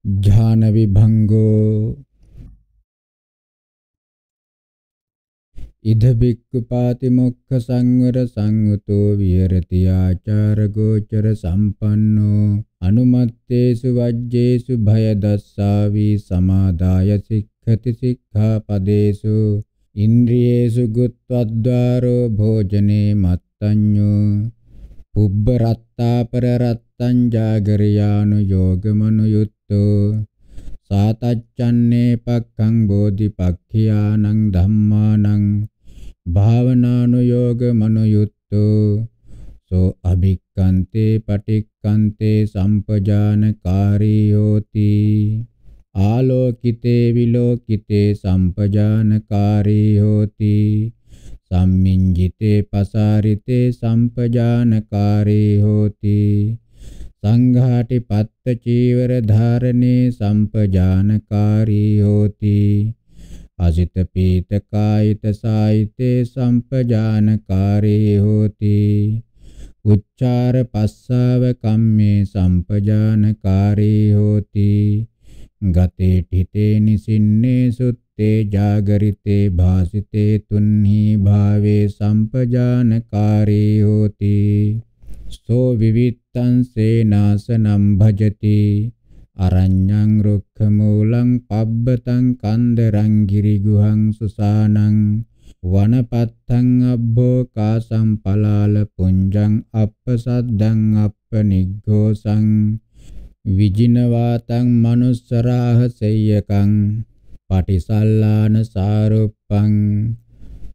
ඥාන විභංගෝ ඉද බික්කු පාතිමොක්ඛ සංවර සංයුතෝ විහෙරති ආචාර ගෝචර සම්පන්නෝ අනුමත්තේසු වජ්ජේසු භය දස්සාවි සමාදාය සික්ඛති සික්ඛාපදේසු ඉන්ද්‍රියේසු ගුත්වද්වාරෝ භෝජනේ මත්තඤ්ඤෝ පුබ්බ රත්තා පර රත්තං ජාගරියානු යෝගමනුයුත් සාවත්තු සාතච්ඡන්නේ පක්ඛං බෝධිපක්ඛියානං ධම්මානං භාවනානුയോഗ මනුයුත්තු සෝ අභික්ඛන්තේ පටික්ඛන්තේ සම්පජානකාරී හෝති ආලෝකිතේ විලෝකිතේ සම්පජානකාරී හෝති සම්මින්ජිතේ පසාරිතේ සම්පජානකාරී හෝති සංඝාටි පත්ත චීවර ධාරණේ සම්පජානකාරී හෝති අසිත පීත කායිත සායිතේ සම්පජානකාරී හෝති උච්චාර පස්සාව කම්මේ සම්පජානකාරී හෝති ගතේ ඨිතේ නිසින්නේ සුත්තේ జాగරිතේ භාසිතේ තුන්හි භාවේ සම්පජානකාරී හෝති සෝ විවිත්තං සේනාසනම් භජති අරඤ්ඤං රුක්ඛමූලං පබ්බතං කන්දරං ගිරිගුහං සුසානං වනපත්තං අබ්බෝ කාසම් පලාල පුඤ්ජං අප්පසද්දං අප්පනිග්ගෝසං විජිනවාතං manussරාහ සෙය්‍යකං පටිසල්ලාන සාරුප්පං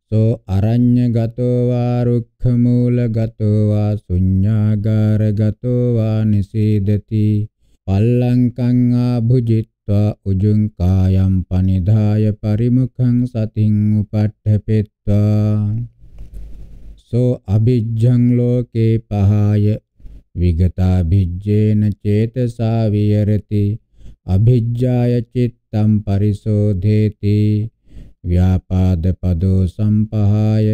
සෝ අරඤ්ඤ ගතෝ වා රුක්ඛ මූල ගතෝ වා ශුඤ්ඤාගාර ගතෝ වා නිසීදති පල්ලංකං ආභුජිත්වා උජුං කායම් පනිදාය පරිමුඛං සතින් උපට්ඨපෙත්වා සෝ අභිජ්ජං ලෝකේ පහය විගතා භිජ්ජේන චේතසා විහෙරති අභිජ්ජාය චිත්තම් පරිසෝධේති ව්‍යාපාදපදෝ සම්පහාය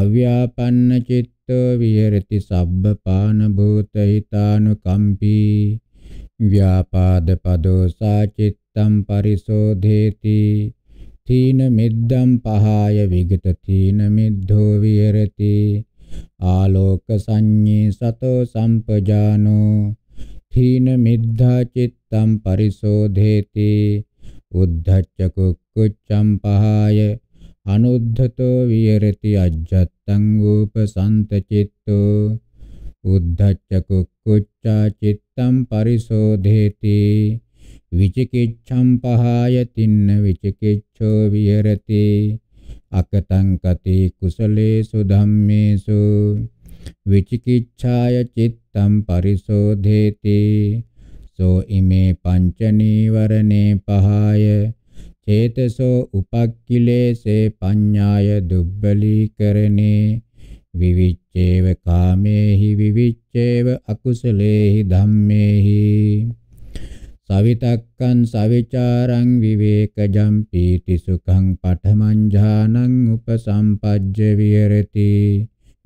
අව්‍යාපන්න චිත්තෝ විහෙරති සබ්බ පාන භූත හිතානුකම්පී ව්‍යාපාදපදෝ සාචිත්තම් පරිසෝධේති තීන මිද්දම් පහාය විගත තීන මිද්ධෝ විහෙරති ආලෝක සංඤේ සතෝ සම්පජානෝ තීන මිද්ධා චිත්තම් පරිසෝධේති උද්ධච්ච කුච්චම් පහාය අනුද්ධතෝ විහෙරති අජ්ජත්තං උපසන්තචිත්තෝ උද්ධච්ච කුක්කුච්චා චිත්තම් පරිසෝධේති විචිකිච්ඡම් පහාය තින්න විචිකිච්ඡෝ විහෙරති අකතං කති කුසලේසු ධම්මේසු විචිකිච්ඡාය චිත්තම් පරිසෝධේති සෝ ඉමේ පංච නීවරණේ පහය චේතසෝ උපක්ඛිලේසේ පඤ්ඤාය දුබ්බලීකරණේ විවිච්ඡේව කාමේහි විවිච්ඡේව අකුසලේහි ධම්මේහි සවිතක්කං සවිචාරං විවේකජම් පීති සුඛං පඨමං උපසම්පජ්ජ විහෙරති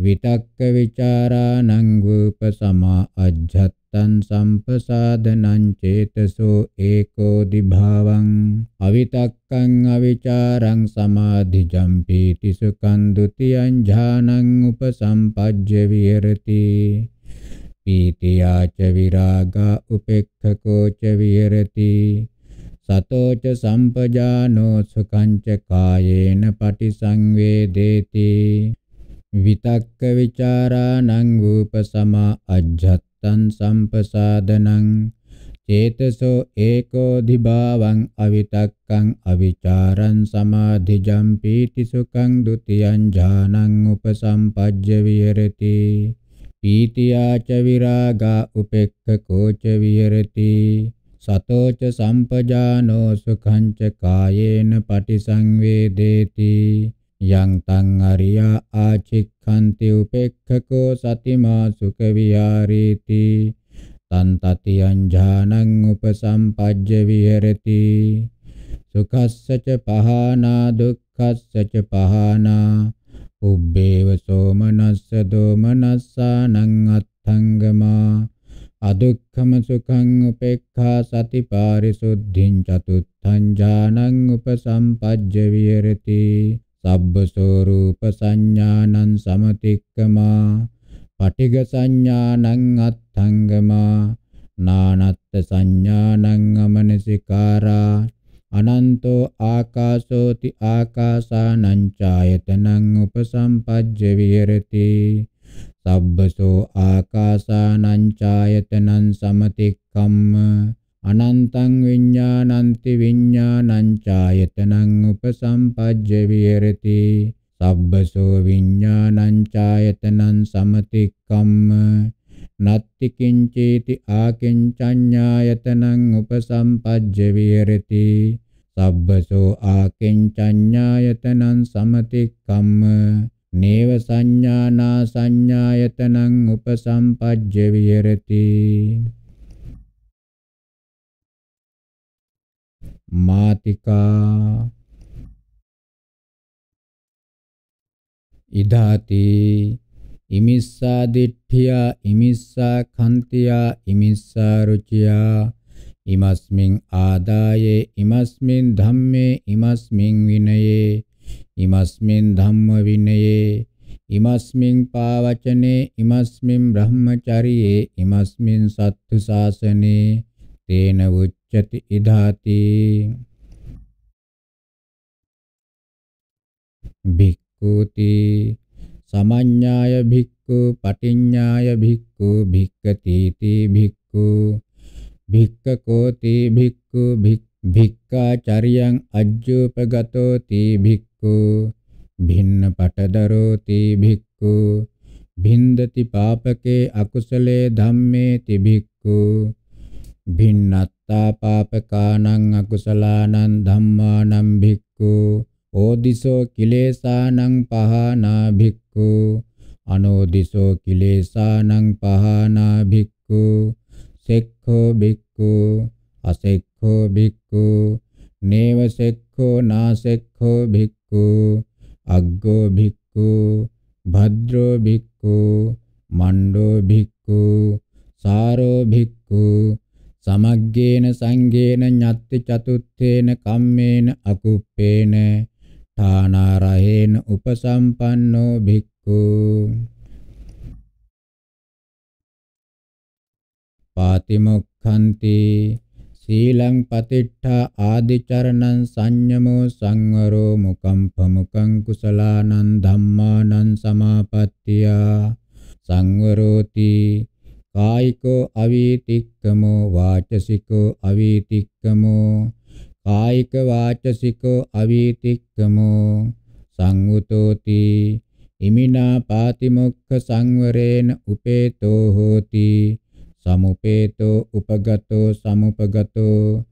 විතක්ක විචාරාණං උපසමා අජ්ජත් තන් සම්පසාදනං චේතසෝ ඒකෝ දිභාවං අවිතක්කං අවිචාරං සමාධිජම්පි තිසුකං ဒ ුතියං ඥානං උපසම්පජ්ජ විහෙරති පීතියාච විරාගා උපෙක්ඛකෝ ච විහෙරති සතෝ ච සම්පජානෝ සුඛං ච කායේන පටිසංවේදේති විතක්ක විචාරාණං රූප සමා අජ්ජත් තං සම්පසාදනං චේතසෝ ඒකෝ දිභාවං අවිතක්කං අවිචාරං සමාධිජම් පීති සුඛං ဒ ුතියං ඥානං උපසම්පජ්ජ විහෙරති පීතියාච විරාගා උපෙක්ඛකෝ ච විහෙරති සතෝච සම්පජානෝ සුඛං ච කායේන පටිසංවේදේති yang tang ariya acikkanti upekkako satima sukha viyariti tantatiyan jhanan upasampajja viharati sukhassa ca pahana dukkhassa ca pahana ubbeva somanassa domanassanan atthangama adukkkham sukham upekkha sati parisuddhim catutthan jhanan upasampajja viharati සබ්බ ස්වરૂප සංඥානං සමතික්කමා පටිග සංඥානං අත්ථංගමා නානත්ත් සංඥානං අමනසිකාරා අනන්තෝ ආකාශෝති ආකාසානං ඡායතනං උපසම්පජ්ජ විහෙරති සබ්බසෝ ආකාසානං ඡායතනං සමතික්කම්ම අනන්තං විඤ්ඤානන්ති විඤ්ඤාණං ඡායතනං උපසම්පජ්ජ විහෙරති සබ්බසෝ විඤ්ඤාණං ඡායතනං සමතික්කම්ම නත්ති කිංචේති ආකින්චඤ්ඤායතනං උපසම්පජ්ජ විහෙරති සබ්බසෝ ආකින්චඤ්ඤායතනං සමතික්කම්ම නේව සංඥානා සංඥායතනං උපසම්පජ්ජ විහෙරති මාතිකා ඉදාති ඉමිස්සා දිට්ඨියා ඉමිස්සා කන්තියා ඉමිස්සා රුචියා ඉමස්මින් ආදායේ ඉමස්මින් ධම්මේ ඉමස්මින් විනයේ ඉමස්මින් ධම්ම විනයේ ඉමස්මින් පාවචනේ ඉමස්මින් බ්‍රහ්මචරියේ ඉමස්මින් සත්තු ශාසනේ තේන උච්ච චති ඉදාති භික්ඛුති සමඤ්ඤාය භික්ඛු පටිඤ්ඤාය භික්ඛු භික්ඛතිති භික්ඛු භික්ඛකෝති භික්ඛු භික්ඛාචරියං අජ්ජෝපගතෝති භික්ඛු භින්න පටදරෝති භික්ඛු භින්දති පාපකේ අකුසලේ ධම්මේ තිබික්ඛු භින්නත් අත්තා පාපකානං අකුසලානං ධම්මානං භික්ඛු ඕදිසෝ කිලේසානං පහනා භික්ඛු අනෝදිසෝ කිලේසානං පහනා භික්ඛු සෙක්ඛෝ භික්ඛු අසෙක්ඛෝ භික්ඛු නේව සෙක්ඛෝ නාසෙක්ඛෝ භික්ඛු අග්ගෝ භික්ඛු භද්‍රෝ භික්ඛු මණ්ඩෝ භික්ඛු සාරෝ භික්ඛු සමග්ගේන සංඝේන ඤත්ති චතුත්තේන කම්මේන අකුප්පේන ථානාරහේන උපසම්පන්නෝ භික්ඛු පාතිමොක්ඛන්ති සීලං පතිට්ඨා ආදිචරණං සංයමෝ සංවරෝ මුකම් ප්‍රමුකං කුසලානං ධම්මානං සමාපත්තියා සංවරෝති කායිකෝ අවීතික්කමෝ වාචසිකෝ අවීතික්කමෝ කායික වාචසිකෝ අවීතික්කමෝ සංවුතෝති ඉමිනා පාතිමොක්ඛ සංවරේන උපේතෝ හෝති සමුපේතෝ උපගතෝ සමුපගතෝ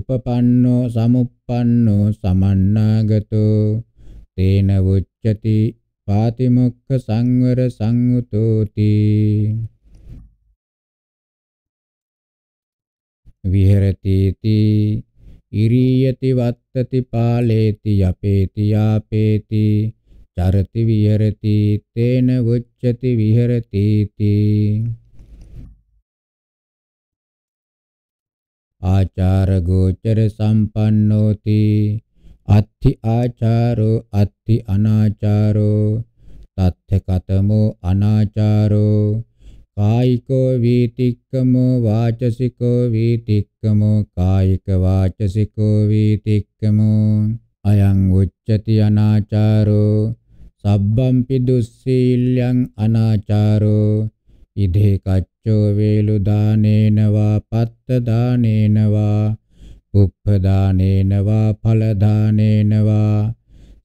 උපපන්නෝ සමුප්පන්නෝ සමන්නාගතෝ තේන වුච්චති පාතිමොක්ඛ සංවර සංවුතෝති විහෙරතිති ඉරියති වත්තති පාලේති යපේති යාපේති චරති විහෙරති තේන උච්චති විහෙරතිති ආචාර ගෝචර සම්පන්නෝති අත්ති ආචාරෝ අත්ති අනාචාරෝ තත්ථ කතමෝ අනාචාරෝ කායිකෝ වීතික්කමෝ වාචසිකෝ වීතික්කමෝ කායික වාචසිකෝ වීතික්කමෝ අයං උච්චති අනාචාරෝ සබ්බම්පි දුස්සීල්‍යං අනාචාරෝ ඉදේ කච්චෝ වේලු දානේන වා පත්ත දානේන වා පුප්ප දානේන වා ඵල දානේන වා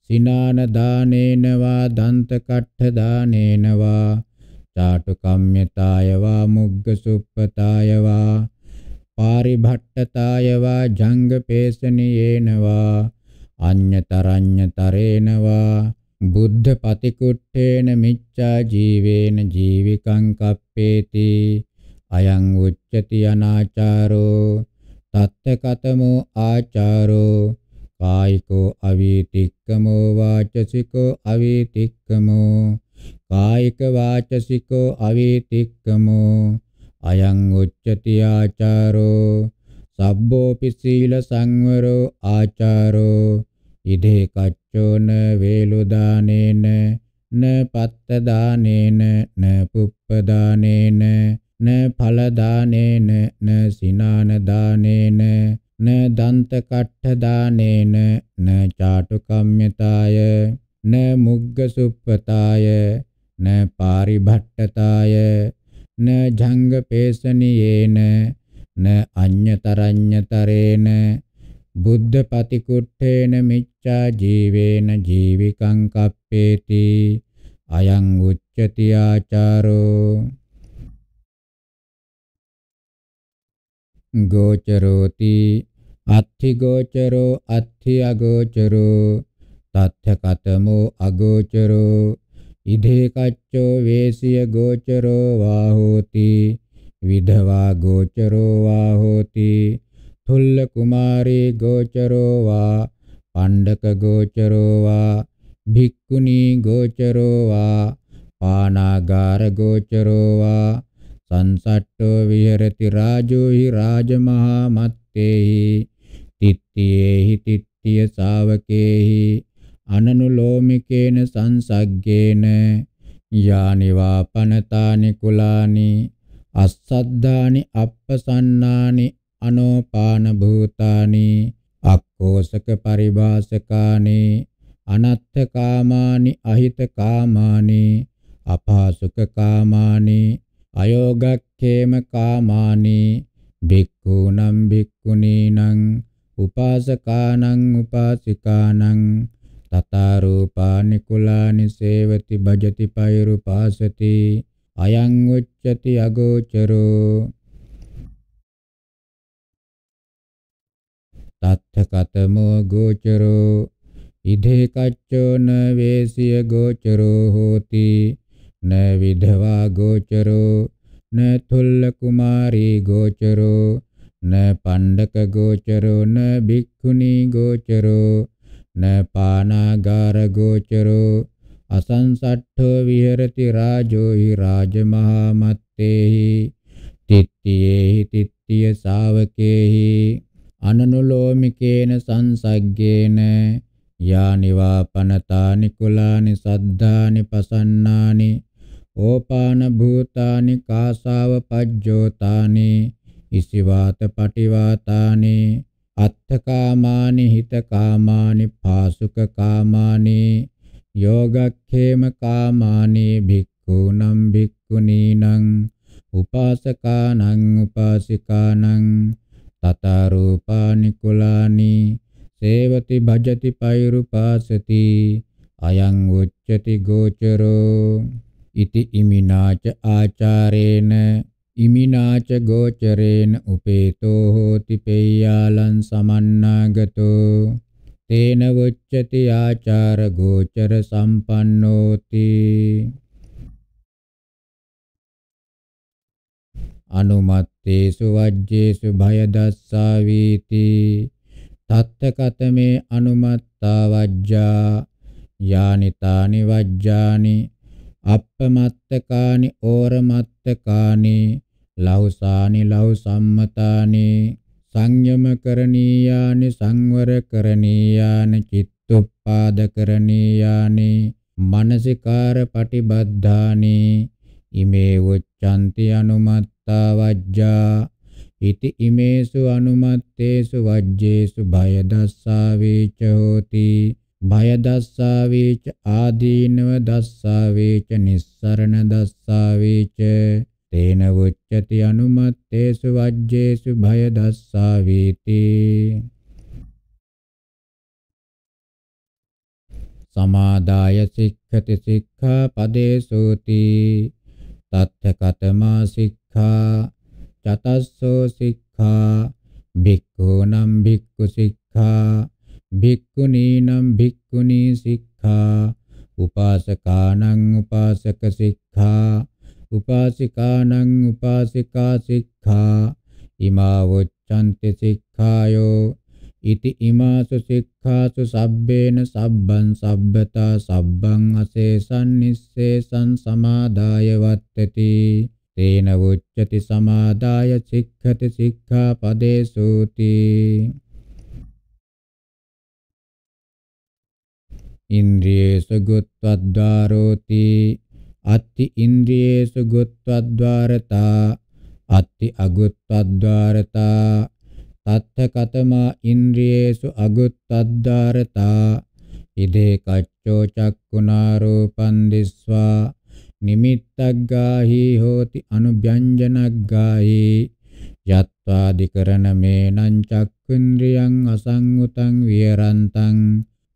සිනාන දානේන වා දන්ත කට්ඨ දානේන වා චාටුකම්්‍යතාය වා මුග්ගසුප්පතාය වා පාරිභට්ඨතාය වා ජංගපේසනියේන වා අඤ්‍යතරඤ්‍යතරේන වා බුද්ධ පතිකුට්ඨේන මිච්ඡා ජීවේන ජීවිකං කප්පේති අයං උච්චති අනාචාරෝ තත්ත කතමෝ ආචාරෝ කායිකෝ අවීතික්කමෝ වාචසිකෝ අවීතික්කමෝ කායික වාචසිකෝ අවීතික්කමෝ අයං උච්චති ආචාරෝ සබ්බෝපි සීල සංවරෝ ආචාරෝ ඉදේ කච්චෝන වේලු දානේන න පත්ත දානේන න පුප්ප දානේන න ඵල දානේන න සිනාන දානේන න දන්ත කට්ඨ දානේන න චාටු කම්මිතාය න මුග්ග සුප්පතාය න පාරිභට්ඨතාය න ජංගපේසනියේන න අඤ්‍යතරඤ්‍යතරේන බුද්ධ පතිකුට්ඨේන මිච්ඡා ජීවේන ජීවිකං කප්පේති අයං උච්චති ආචාරෝ ගෝචරෝති අත්ථි ගෝචරෝ අත්ථි අගෝචරෝ තත්ථ කතමෝ අගෝචරෝ ඉදේ කච්චෝ වේසිය ගෝචරෝ වා හෝති විධවා ගෝචරෝ වා හෝති තුල්ල කුමාරී ගෝචරෝ වා පණ්ඩක ගෝචරෝ වා භික්ඛුනී ගෝචරෝ වා පානාගාර ගෝචරෝ වා සංසට්ඨෝ විහෙරති රාජෝ හි රාජමහා මත්තේහි තිත්තේහි තිත්තිය ශාවකේහි අනනුලෝමිකේන සංසග්ගේන යානිවා පනතානි කුලානි අස්සද්ධානි අප්පසන්නානි අනෝපාන භූතානි අක්කෝසක පරිභාසකානි අනත්ථ කාමානි අහිත කාමානි අපහසුක කාමානි අයෝගක්ඛේම කාමානි භික්ඛූනම් භික්ඛුනීනම් උපාසකානං උපාසිකානං තථා රූපානි කුලානි සේවති භජති පෛරුපාසති අයං උච්චති අගෝචරෝ තත්ථ කතමෝ ගෝචරෝ ඉදේ කච්චෝන වේසිය ගෝචරෝ හෝති න විධවා ගෝචරෝ න තුල්ල කුමාරී ගෝචරෝ න පණ්ඩක ගෝචරෝ න භික්ඛුනි ගෝචරෝ न पानागार गोचरो असंसट्ठो विहरति राजो हि राजमहामत्तेहि तित्तियेहि तित्तिय सावकेहि අනනුලෝමිකේන සංසග්ගේන යානිවාපනතානි කුලානි සද්ධානි පසන්නානි ඕපාන භූතානි කාසාව පජ්ජෝතානි ඉසිවාත පටිවාතානි අත්තකාමානි හිතකාමානි පාසුකකාමානි යෝගක්ඛේම කාමානි භික්ඛූනම් භික්ඛුනීනම් උපාසකානං උපාසිකානං තතරූපානි කුලානි සේවති භජති පෛරුපාසති අයං උච්චති ගෝචරෝ ඉති ඉමිනාච ආචාරේන ඉමිනාච ගෝචරේන උපේතෝ හෝති පේයාලං සමන්නාගතෝ තේන වොච්චති ආචාර ගෝචර සම්පන්නෝති අනුමත්තේසු වජ්ජේසු භය දස්සා වීති තත්ත කතමේ අනුමත්තා වජ්ජා යානිතානි වජ්ජානි අප්පමත්තකානි ඕරමත්තකානි ලෞසානි ලෞසම්මතානි සංයම කරණීයානි සංවර කරණීයානි චිත්තුප්පාද කරණීයානි මනසිකාර පටිබද්ධානි ඉමේ උච්ඡන්ති අනුමත්තා වජ්ජා ඉති ඉමේසු අනුමත්තේසු වජ්ජේසු භය දස්සාවේච හෝති භය දස්සාවේච ආදීනව දස්සාවේච නිස්සරණ දස්සාවේච තේන උච්චති අනුමත්තේසු වජ්ජේසු භය දස්සාවීති සමාදාය සික්ඛති සික්ඛා පදේසෝති තත්ථ කතමා සික්ඛා චතස්සෝ සික්ඛා භික්ඛූනම් භික්ඛු සික්ඛා භික්ඛුනීනම් භික්ඛුනී සික්ඛා උපාසකානං උපාසක සික්ඛා උපාසිකානං උපාසිකා සික්ඛා ඉමා වොච්ඡන්ති සික්ඛායෝ ඉති ඉමාසු සික්ඛාසු සබ්බේන සබ්බං සබ්බතා සබ්බං අසේසං නිස්සේසං සමාදාය වත්තති තේන වොච්ඡති සමාදාය සික්ඛති සික්ඛාපදේසෝති ඉන්ද්‍රියේසු ගුත්වද්වාරෝති අත්ති ඉන්ද්‍රියේසු ගුත්වද්වාරතා අත්ති අගුත්වද්වාරතා තත්ත කතමා ඉන්ද්‍රියේසු අගුත්වද්වාරතා ඉදේ කච්චෝ චක්කුනා රූපං දිස්වා නිමිත්තග්ගාහි හෝති අනුභ්‍යංජනග්ගාහි යත්වාදිකරණ මේනං චක්ඛුන්ද්‍රියං අසංගුතං විහරන්තං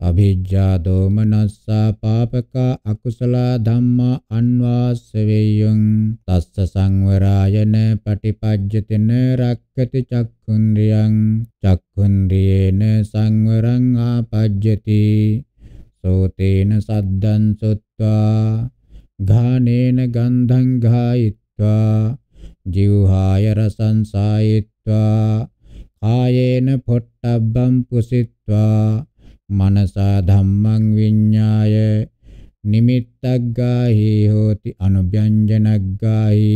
අභිජ්ජා දෝමනස්සා පාපකා අකුසලා ධම්මා අන්වාස්සවේයං තස්ස සංවරායන පටිපජ්ජතින රක්කති චක්ඛුන්ද්‍රියං චක්ඛුන්ද්‍රියේන සංවරං ආපජ්ජති සෝතේන සද්දං සොත්වා ඝානේන ගන්ධං ඝායිත්වා ජීවහාය රසං සායිත්වා කායේන පොට්ටබ්බං පුසිත්වා මනසා ධම්මං විඤ්ඤාය නිමිත්තග්ගාහි හෝති අනුභ්‍යංජනග්ගාහි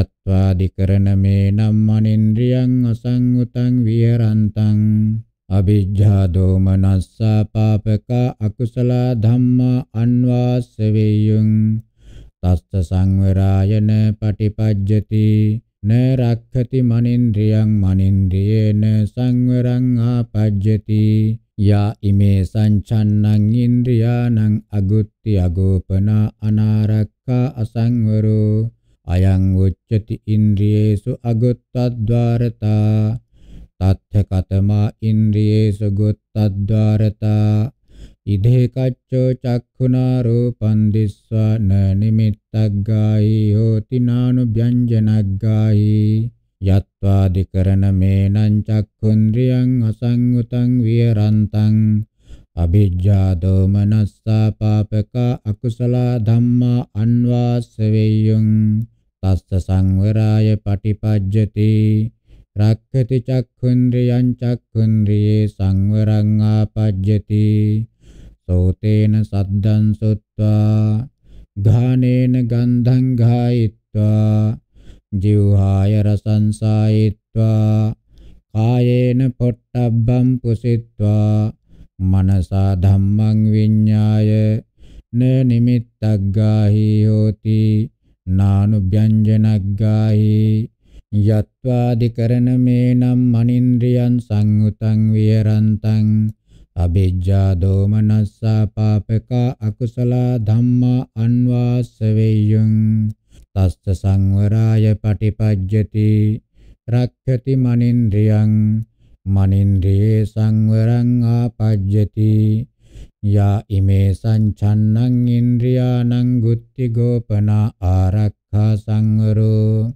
යත්වාදිකරණ මේ නම් අනින්ද්‍රියං අසංගතං විහරන්තං අවිජ්ජා දෝමනස්සා පාපක අකුසල ධම්මා අන්වාස්සවේයං තස්ස සංවරායන පටිපජ්ජති න රක්ඛති මනින්ද්‍රියං මනින්ද්‍රියේන සංවරං ආපජ්ජති Ya ime sancannang indriyanang agutti agopana anarakka asangvaro අයං උච්චති ඉන්ද්‍රියේසු අගොත්තද්්වාරතා තත්ථ කතමා ඉන්ද්‍රියේසු ගොත්තද්්වාරතා ඉදේ කච්චෝ චක්ඛුනා රූපං දිස්වා න නිමිත්තග්ගාහි හෝති නානු ව්‍යංජනග්ගාහි යත්වා දිකරණ මේනං චක්ඛුන්ද්‍රියං අසංගතං විරන්තං අභිජ්ජා දෝමනස්සා පාපක අකුසල ධම්මා අන්වාසවෙය්‍යං තස්ස සංවරාය පටිපජ්ජති රක්ඛති චක්ඛුන්ද්‍රියං චක්ඛුන්ද්‍රියේ සංවරං ආපජ්ජති සෝතේන සද්දං සුත්වා ඝානේන ගන්ධං ඝායිත්වා ජීවහාය රසංසායිත්වා කායේන පොට්ටබ්බම් පුසිත්වා මනසා ධම්මං විඤ්ඤාය න නිමිත්තග්ගාහි හෝති නානුභ්‍යංජනග්ගාහි යත්වාදිකරණ මේනම් මනින්ද්‍රියන් සංඋතං විහරන්තං අභිජ්ජා දෝමනස්සා පාපක අකුසල ධම්මා අන්වාස්සවෙය්‍යං තස්ස සංවරාය පටිපජ්ජති රක්ඛති මනින්ද්‍රියං මනින්ද්‍රියේ සංවරං ආපජ්ජති යා ඉමේ සංචන්නං ඉන්ද්‍රියානං ගුත්ති ගෝපනා ආරක්ඛා සංවරෝ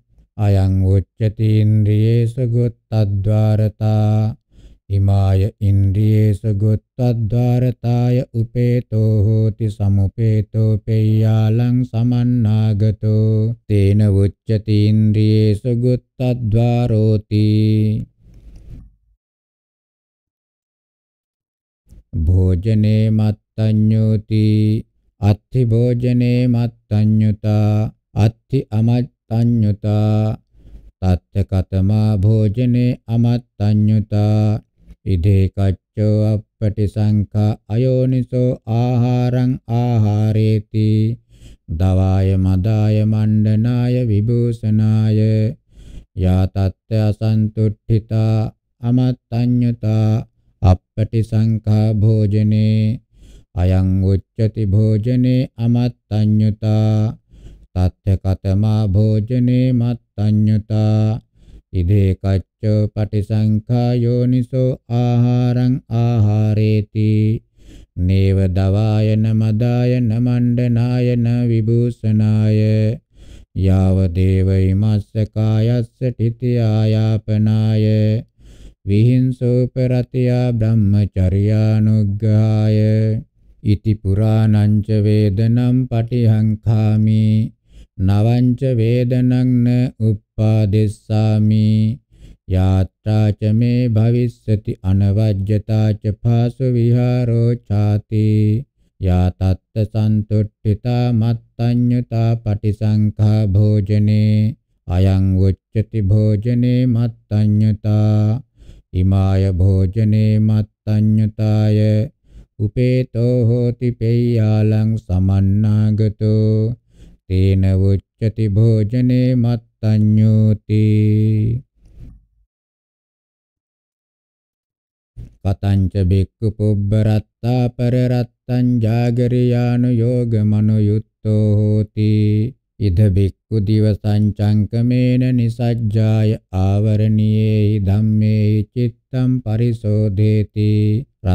අයං උච්චති ඉන්ද්‍රියේස ගොත්තද්්වාරතා ඉමාය ඉන්ද්‍රියේස ගොත්තද්වාරතාය උපේතෝ හෝති සමුපේතෝ පෙය්‍යාලං සමන්නාගතෝ තේන උච්චති ඉන්ද්‍රියේස ගොත්තද්වාරෝති භෝජනේ මත්තඤ්ඤෝති අත්ථි භෝජනේ මත්තඤ්ඤුතා අත්ථි අමත්තඤ්ඤුතා තත්ත කතමා භෝජනේ අමත්තඤ්ඤුතා ඉදේ කච්චෝ අපටිසංඛා අයෝනිසෝ ආහාරං ආහාරේති දවාය මදාය මණ්ඩනාය විභූෂනාය යාතත්ත්‍ය අසන්තුට්ඨිතා අමත්තඤ්ඤතා අපටිසංඛා භෝජනේ අයං උච්චති භෝජනේ අමත්තඤ්ඤුතා තත්ථ කතමා භෝජනේ මත්තඤ්ඤුතා ඉදේ කච්චෝ පටිසංඛා යෝනිසෝ ආහාරං ආහාරේති නේව දවායන මදායන මණ්ඩනායන විභූෂනාය යාව දේවයිමස්ස කායස්ස තිතියායාපනාය විහිංසෝපරතියා බ්‍රහ්මචර්යානුග්ගාය ඉති පුරාණං ච වේදනම් පටිහංඛාමි නවංච වේදනං න උප්පාදෙස්සාමි යාත්‍රා ච මේ භවිස්සති අනවජ්ජතා ච පාසු විහාරෝ ඡාති යාතත්ත සන්තුට්ඨිතා මත්තඤ්ඤතා පටිසංඛා භෝජනේ අයං උච්චති භෝජනේ මත්තඤ්ඤතා ඉමාය භෝජනේ මත්තඤ්ඤතාය උපේතෝ හෝති පෙය්‍යාලං සමන්නාගතෝ තේන උච්චති භෝජනේ මත්තඤ්ඤෝති කතංච බික්කු පුබ්බ රත්තා පර රත්තං జాగරියානු යෝග මනුයුත්තෝ හෝති ඉද බික්කු දිවසං චංකමේන නිසජ්ජාය ආවරණීයේ ධම්මේ චිත්තම් පරිසෝදේති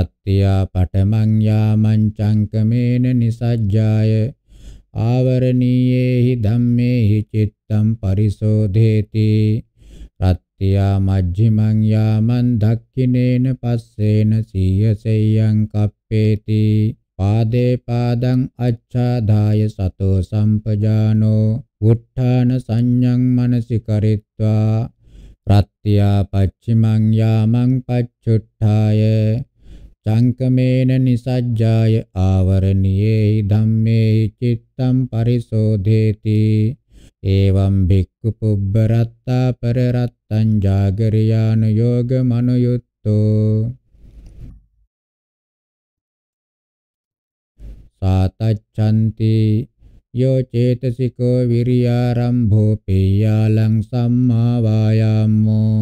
රත්ත්‍යා පඨමං යාමං චංකමේන නිසජ්ජාය ආවරණීයේහි ධම්මේහි චිත්තම් පරිසෝධේති රත්ත්‍යා මජ්ක්‍ධිමං යාමන් දක්ඛිනේන පස්සේන සීයසෙයං කප්පේති පාදේ පාදං අච්ඡාදාය සතෝ සම්පජානෝ වුට්ඨාන සංඤං මනසි කරිත්වා රත්ත්‍යා පච්චිමං යාමං පච්චුට්ඨාය චංකමේන නිසජ්ජාය ආවරණියේ ධම්මේ චිත්තම් පරිසෝධේති එවං භික්ඛු පුබ්බරත්තා පරරත්තං జాగරියාන යෝග මනුයුත්තෝ සාතච්ඡන්ති යෝ චේතසිකෝ විරියාරම්භෝ පේයාලං සම්මා වායාමෝ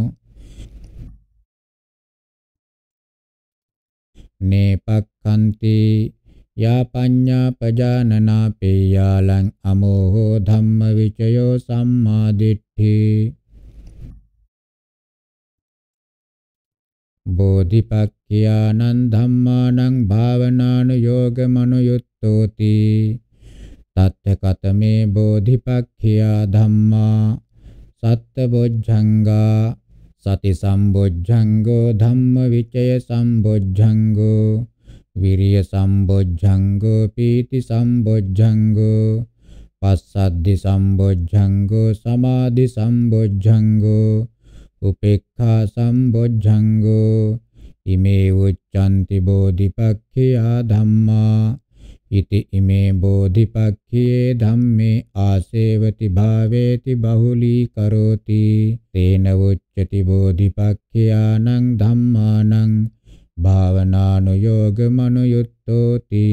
නේපක්ඛන්ති යා පඤ්ඤා පජානනා පේයාලං අමෝහෝ ධම්ම විචයෝ සම්මා දිට්ඨි බෝධිපක්ඛ්‍යානං ධම්මානං භාවනාන යෝගමනුයුත්තෝති තත්ථ කතමේ බෝධිපක්ඛ්‍යා ධම්මා සත්ත බොජ්ජංගා සති සම්බොජ්ජංගෝ ධම්ම විචය සම්බොජ්ජංගෝ විරිය සම්බොජ්ජංගෝ පීති සම්බොජ්ජංගෝ පස්සද්ධි සම්බොජ්ජංගෝ සමාධි සම්බොජ්ජංගෝ උපේක්ඛා සම්බොජ්ජංගෝ ඉමේ උච්ඡන්ති බෝධිපක්ඛියා ධම්මා ඉති ඉමේ බෝධිපක්ඛයේ ධම්මේ ආසේවති භාවේති බහුලී කරෝති තේන උච්චති බෝධිපක්ඛයානං ධම්මානං භාවනානුയോഗ මනුයුත්තෝති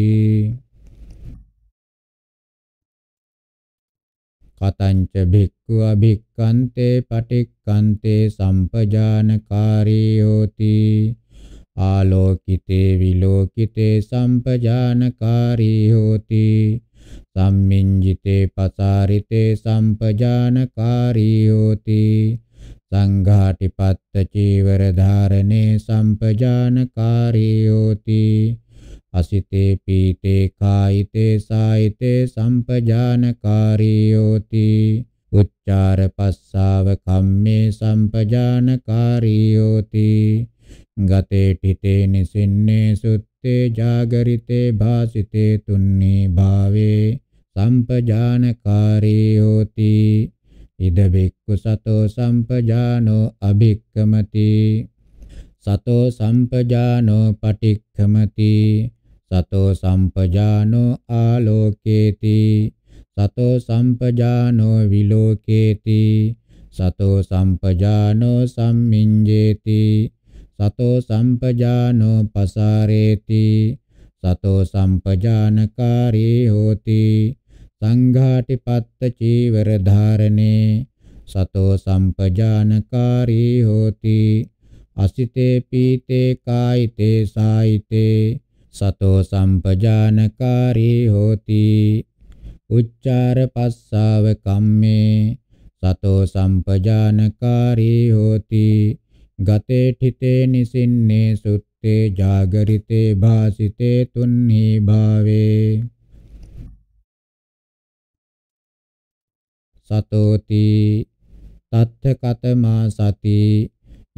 කතංච භික්ඛු අභික්ඛන්තේ පටික්ඛන්තේ සම්පජානකාරී හෝති ආලෝකිතේ විලෝකිතේ සම්පජානකාරී හෝති සම්මින්ජිතේ පසාරිතේ සම්පජානකාරී හෝති සංඝාටිපත්ත චීවර ධාරණේ සම්පජානකාරී හෝති අසිතේ පීතේ කායිතේ සායිතේ සම්පජානකාරී හෝති උච්චාර පස්සාව කම්මේ සම්පජානකාරී හෝති ගතේ ඨිතේ නිසින්නේ සුත්තේ జాగරිතේ භාසිතේ තුන්නේ භාවේ සම්පජානකාරී හෝති ඉද බික්කු සතෝ සම්පජානෝ අභික්කමති සතෝ සම්පජානෝ පටික්ඛමති සතෝ සම්පජානෝ ආලෝකේති සතෝ සම්පජානෝ විලෝකේති සතෝ සම්පජානෝ සම්මිඤ්ජේති සතෝ සම්පජානෝ පසාරේති සතෝ සම්පජානකාරී හෝති සංඝාටිපත්ත චීවර ධාරණේ සතෝ සම්පජානකාරී හෝති අසිතේ පීතේ කායිතේ සායිතේ සතෝ සම්පජානකාරී හෝති උච්චාර පස්සාව කම්මේ සතෝ සම්පජානකාරී හෝති ගතේ ඨිතේ නිසින්නේ සුත්තේ జాగරිතේ භාසිතේ තුන්හි භාවේ සතෝති තත්ථ කතමා සති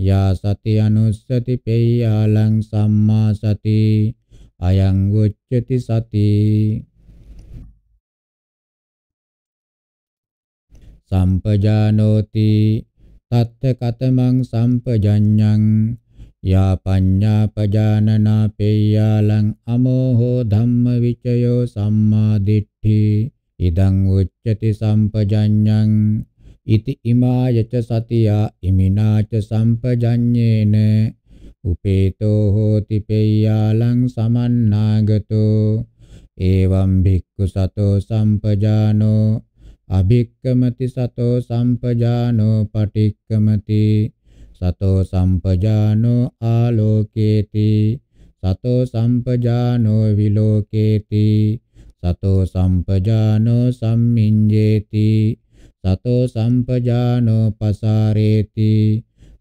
යා සති අනුස්සති පෙය්‍යාලං සම්මා සති අයං උච්චති සති සම්පජානෝති තත්ත කතමං සම්පජඤ්ඤං යා පඤ්ඤා පජානනා පේයාලං අමෝහෝ ධම්ම විචයෝ සම්මා දිට්ඨි ඉදං උච්චති සම්පජඤ්ඤං ඉති ඉමායච සතියා ඉමිනාච සම්පජඤ්ඤේන උපේතෝ හෝති පේයාලං සමන්නාගතෝ එවම් භික්ඛු සතෝ සම්පජානෝ අභික්කමති සතෝ සම්පජානෝ පටික්කමති සතෝ සම්පජානෝ ආලෝකේති සතෝ සම්පජානෝ විලෝකේති සතෝ සම්පජානෝ සම්මිඤ්ජේති සතෝ සම්පජානෝ පසාරේති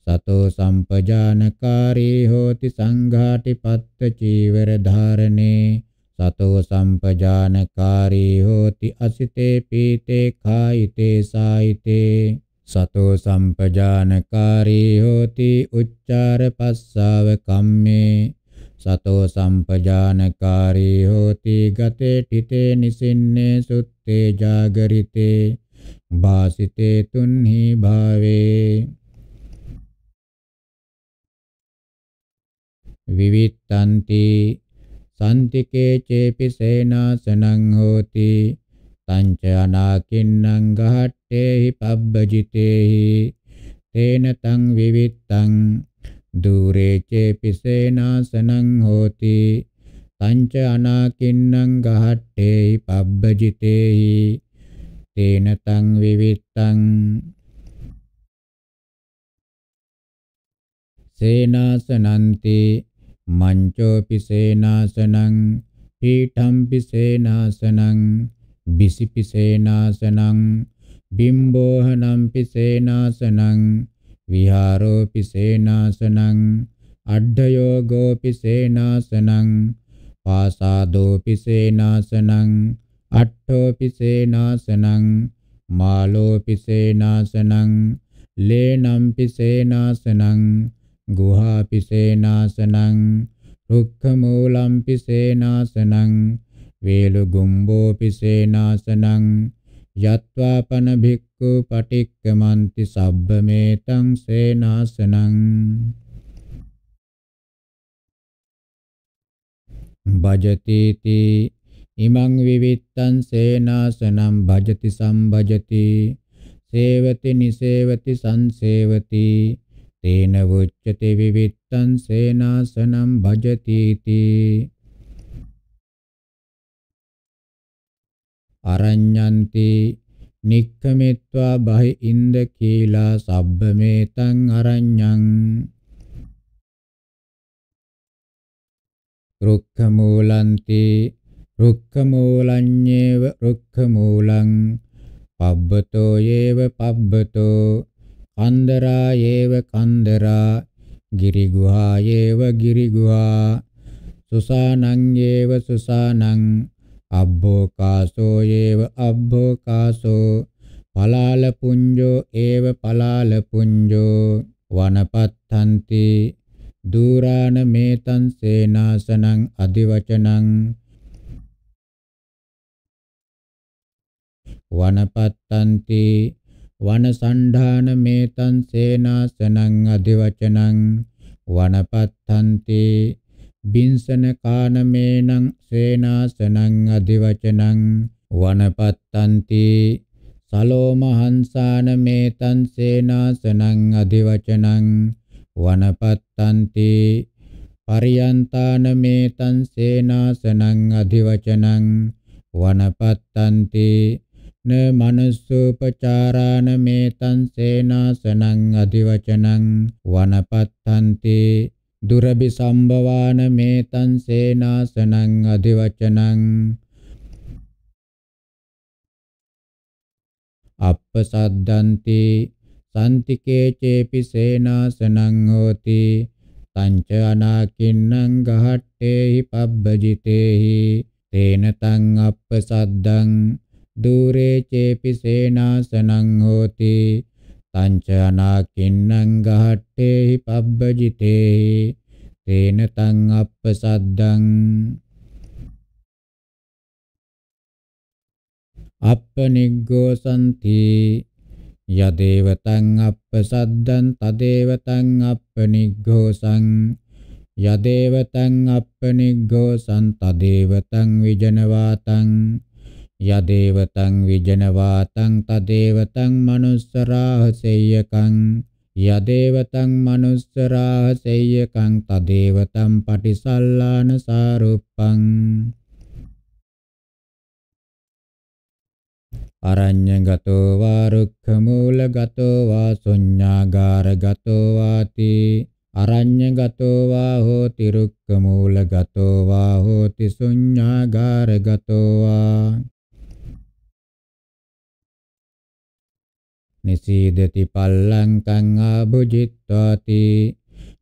සතෝ සම්පජානකාරී හෝති සංඝාටිපත්ත චීවර ධාරණේ සතෝ සම්පජානකාරී හෝති අසිතේ පීතේ කායිතේ සායිතේ සතෝ සම්පජානකාරී හෝති උච්චාර පස්සාව කම්මේ සතෝ සම්පජානකාරී හෝති ගතේ ඨිතේ නිසින්නේ සුත්තේ జాగරිතේ භාසිතේ තුන්හි භාවේ විවිත්තන්ති සම්තිකේ චේපි සේනාසනං හෝති තංච අනාකින්නං ගහට්ටේහි පබ්බජිතේහි තේන තං විවිත්තං দূරේ චේපි සේනාසනං හෝති තංච අනාකින්නං ගහට්ටේහි පබ්බජිතේහි තේන තං විවිත්තං සේනාසනන්ති මංචෝපි සේනාසනං පීඨම්පි සේනාසනං බිසිපි සේනාසනං බිම්බෝහනම්පි සේනාසනං විහාරෝපි සේනාසනං අඩ්ඩයෝගෝපි සේනාසනං පාසාදෝපි සේනාසනං අට්ඨෝපි සේනාසනං මාලෝපි සේනාසනං ලේනම්පි සේනාසනං ගුහාපි සේනාසනං රුක්ඛ මූලම්පි සේනාසනං වේලු ගුම්බෝපි සේනාසනං යත්වා පන භික්ඛු පටික්කමන්ති සබ්බමේතං සේනාසනං භජතිති ඉමං විවිත්තං සේනාසනං භජති සම්භජති සේවති නිසේවති සංසේවති තේන වුච්චති විවිත්තං සේනාසනම් භජති තී අරඤ්ඤන්ති නික්කමිත්වා බහි ඉන්ද කීලා සබ්බමේතං අරඤ්ඤං රුක්ඛමූලන්ති රුක්ඛමූලඤ්ඤේව රුක්ඛමූලං පබ්බතෝ යේව පබ්බතෝ කන්දරා ඒව කන්දරා ගිරිගුහා ඒව ගිරිගුහා සුසානං ඒව සුසානං අබ්බෝ කාසෝ ඒව අබ්බෝ කාසෝ පලාල පුඤ්ජෝ ඒව පලාල පුඤ්ජෝ වනපත්තන්ති දුරාණ මේතං සේනාසනං අදිවචනං වනපත්තන්ති වනසණ්ඩාන මේතං සේනාසනං අධිවචනං වනපත්තන්ති බින්සන කානමේනං සේනාසනං අධිවචනං වනපත්තන්ති සලෝමහංසාන මේතං සේනාසනං අධිවචනං වනපත්තන්ති පරියන්තාන මේතං සේනාසනං අධිවචනං වනපත්තන්ති න මනසුපචාරාන මේතං සේනාසනං අධිවචනං වනපත්තන්ති දුරබි සම්භවාන මේතං සේනාසනං අධිවචනං අප්පසද්දන්ති සන්තිකේ චේපි සේනාසනං හෝති තංච අනාකින්නං ගහට්ටේහි පබ්බජිතේහි තේන තං අප්පසද්දං දුරේ චේපි සේනාසනං හෝති තංච අනාකින්නං ගහට්ටේහි පබ්බජිතේ තේන තං අප්පසද්දං අප්පනිග්ගෝ සම්ති යදේවතං අප්පසද්දං තදේවතං අප්පනිග්ඝෝසං යදේවතං අප්පනිග්ඝෝසං තදේවතං විජනවාතං යදේවතං විජනවාතං තදේවතං මනුස්සරාහසෙය්‍යකං යදේවතං මනුස්සරාහසෙය්‍යකං තදේවතං පටිසල්ලාන සාරුප්පං අරඤ්ඤගතෝ වා රුක්ඛමූලගතෝ වා ශුඤ්ඤාගාරගතෝ වාති අරඤ්ඤගතෝ වා හෝති රුක්ඛමූලගතෝ වා හෝති ශුඤ්ඤාගාරගතෝ වා නිසීදති පල්ලංකං ආභුජිත්වාති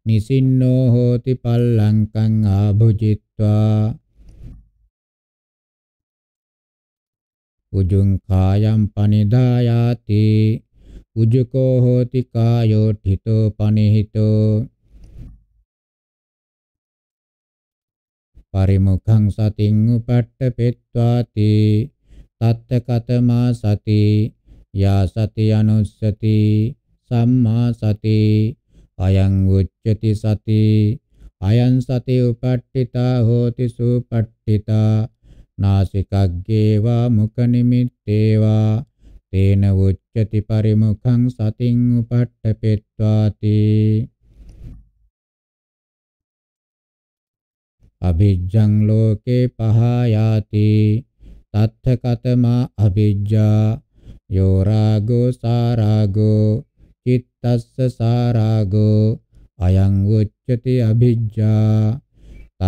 නිසින්නෝ හෝති පල්ලංකං ආභුජිත්වා උජුං කායම් පනිදායාති උජුකෝ හෝති කායෝ ඨිතෝ පනිහිතෝ පරිමුඛං සතින් උපට්ඨ පෙත්වාති තත්ත කතමා සති යා සති අනුස්සති සම්මා සති අයං උච්චති සති අයං සති උපට්ඨිතා හෝති සුපට්ඨිතා නාසිකග්ගේවා මුඛ නිමිත්තේවා තේන උච්චති පරිමුඛං සතින් උපට්ඨපෙත්වාති අභිජ්ජං ලෝකේ පහායාති තත්ථ කතමා අභිජ්ජා යෝ රාගෝ සාරාගෝ චිත්තස්ස සාරාගෝ අයං උච්චති අභිජ්ජා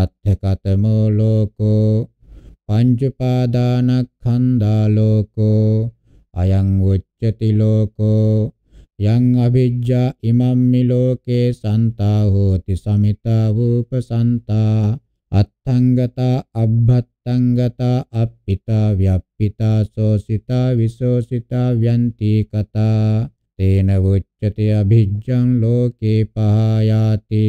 තත්ථකතමෝ ලෝකෝ පංචපාදානක්ඛන්ධා ලෝකෝ අයං උච්චති ලෝකෝ යං අභිජ්ජා ඉමම්මි ලෝකේ සන්තා හෝති සමිතා වූපසන්තා අත්තංගතා අබ්බත් තංගතා අප්පිතා ව්‍යප්පිතා සෝසිතා විසෝසිතා ව්‍යන්ති කතා තේන වොච්චති අභිජ්ජං ලෝකේ පහයාති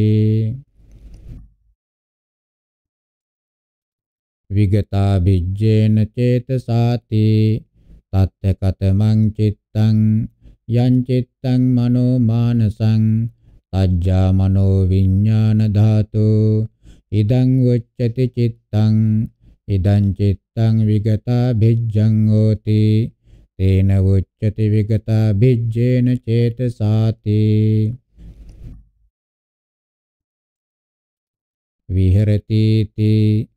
විගතා භිජ්ජේන චේතසාති තත්ත කතමං චිත්තං යං චිත්තං මනෝ මානසං තජ්ජා මනෝ විඥාන ධාතු ඉදං වොච්චති චිත්තං ඉදං චිත්තං විගතා භිජ්ජං හෝති තේන උච්චති විගතා භිජ්ජේන චේතසාති විහෙරති තී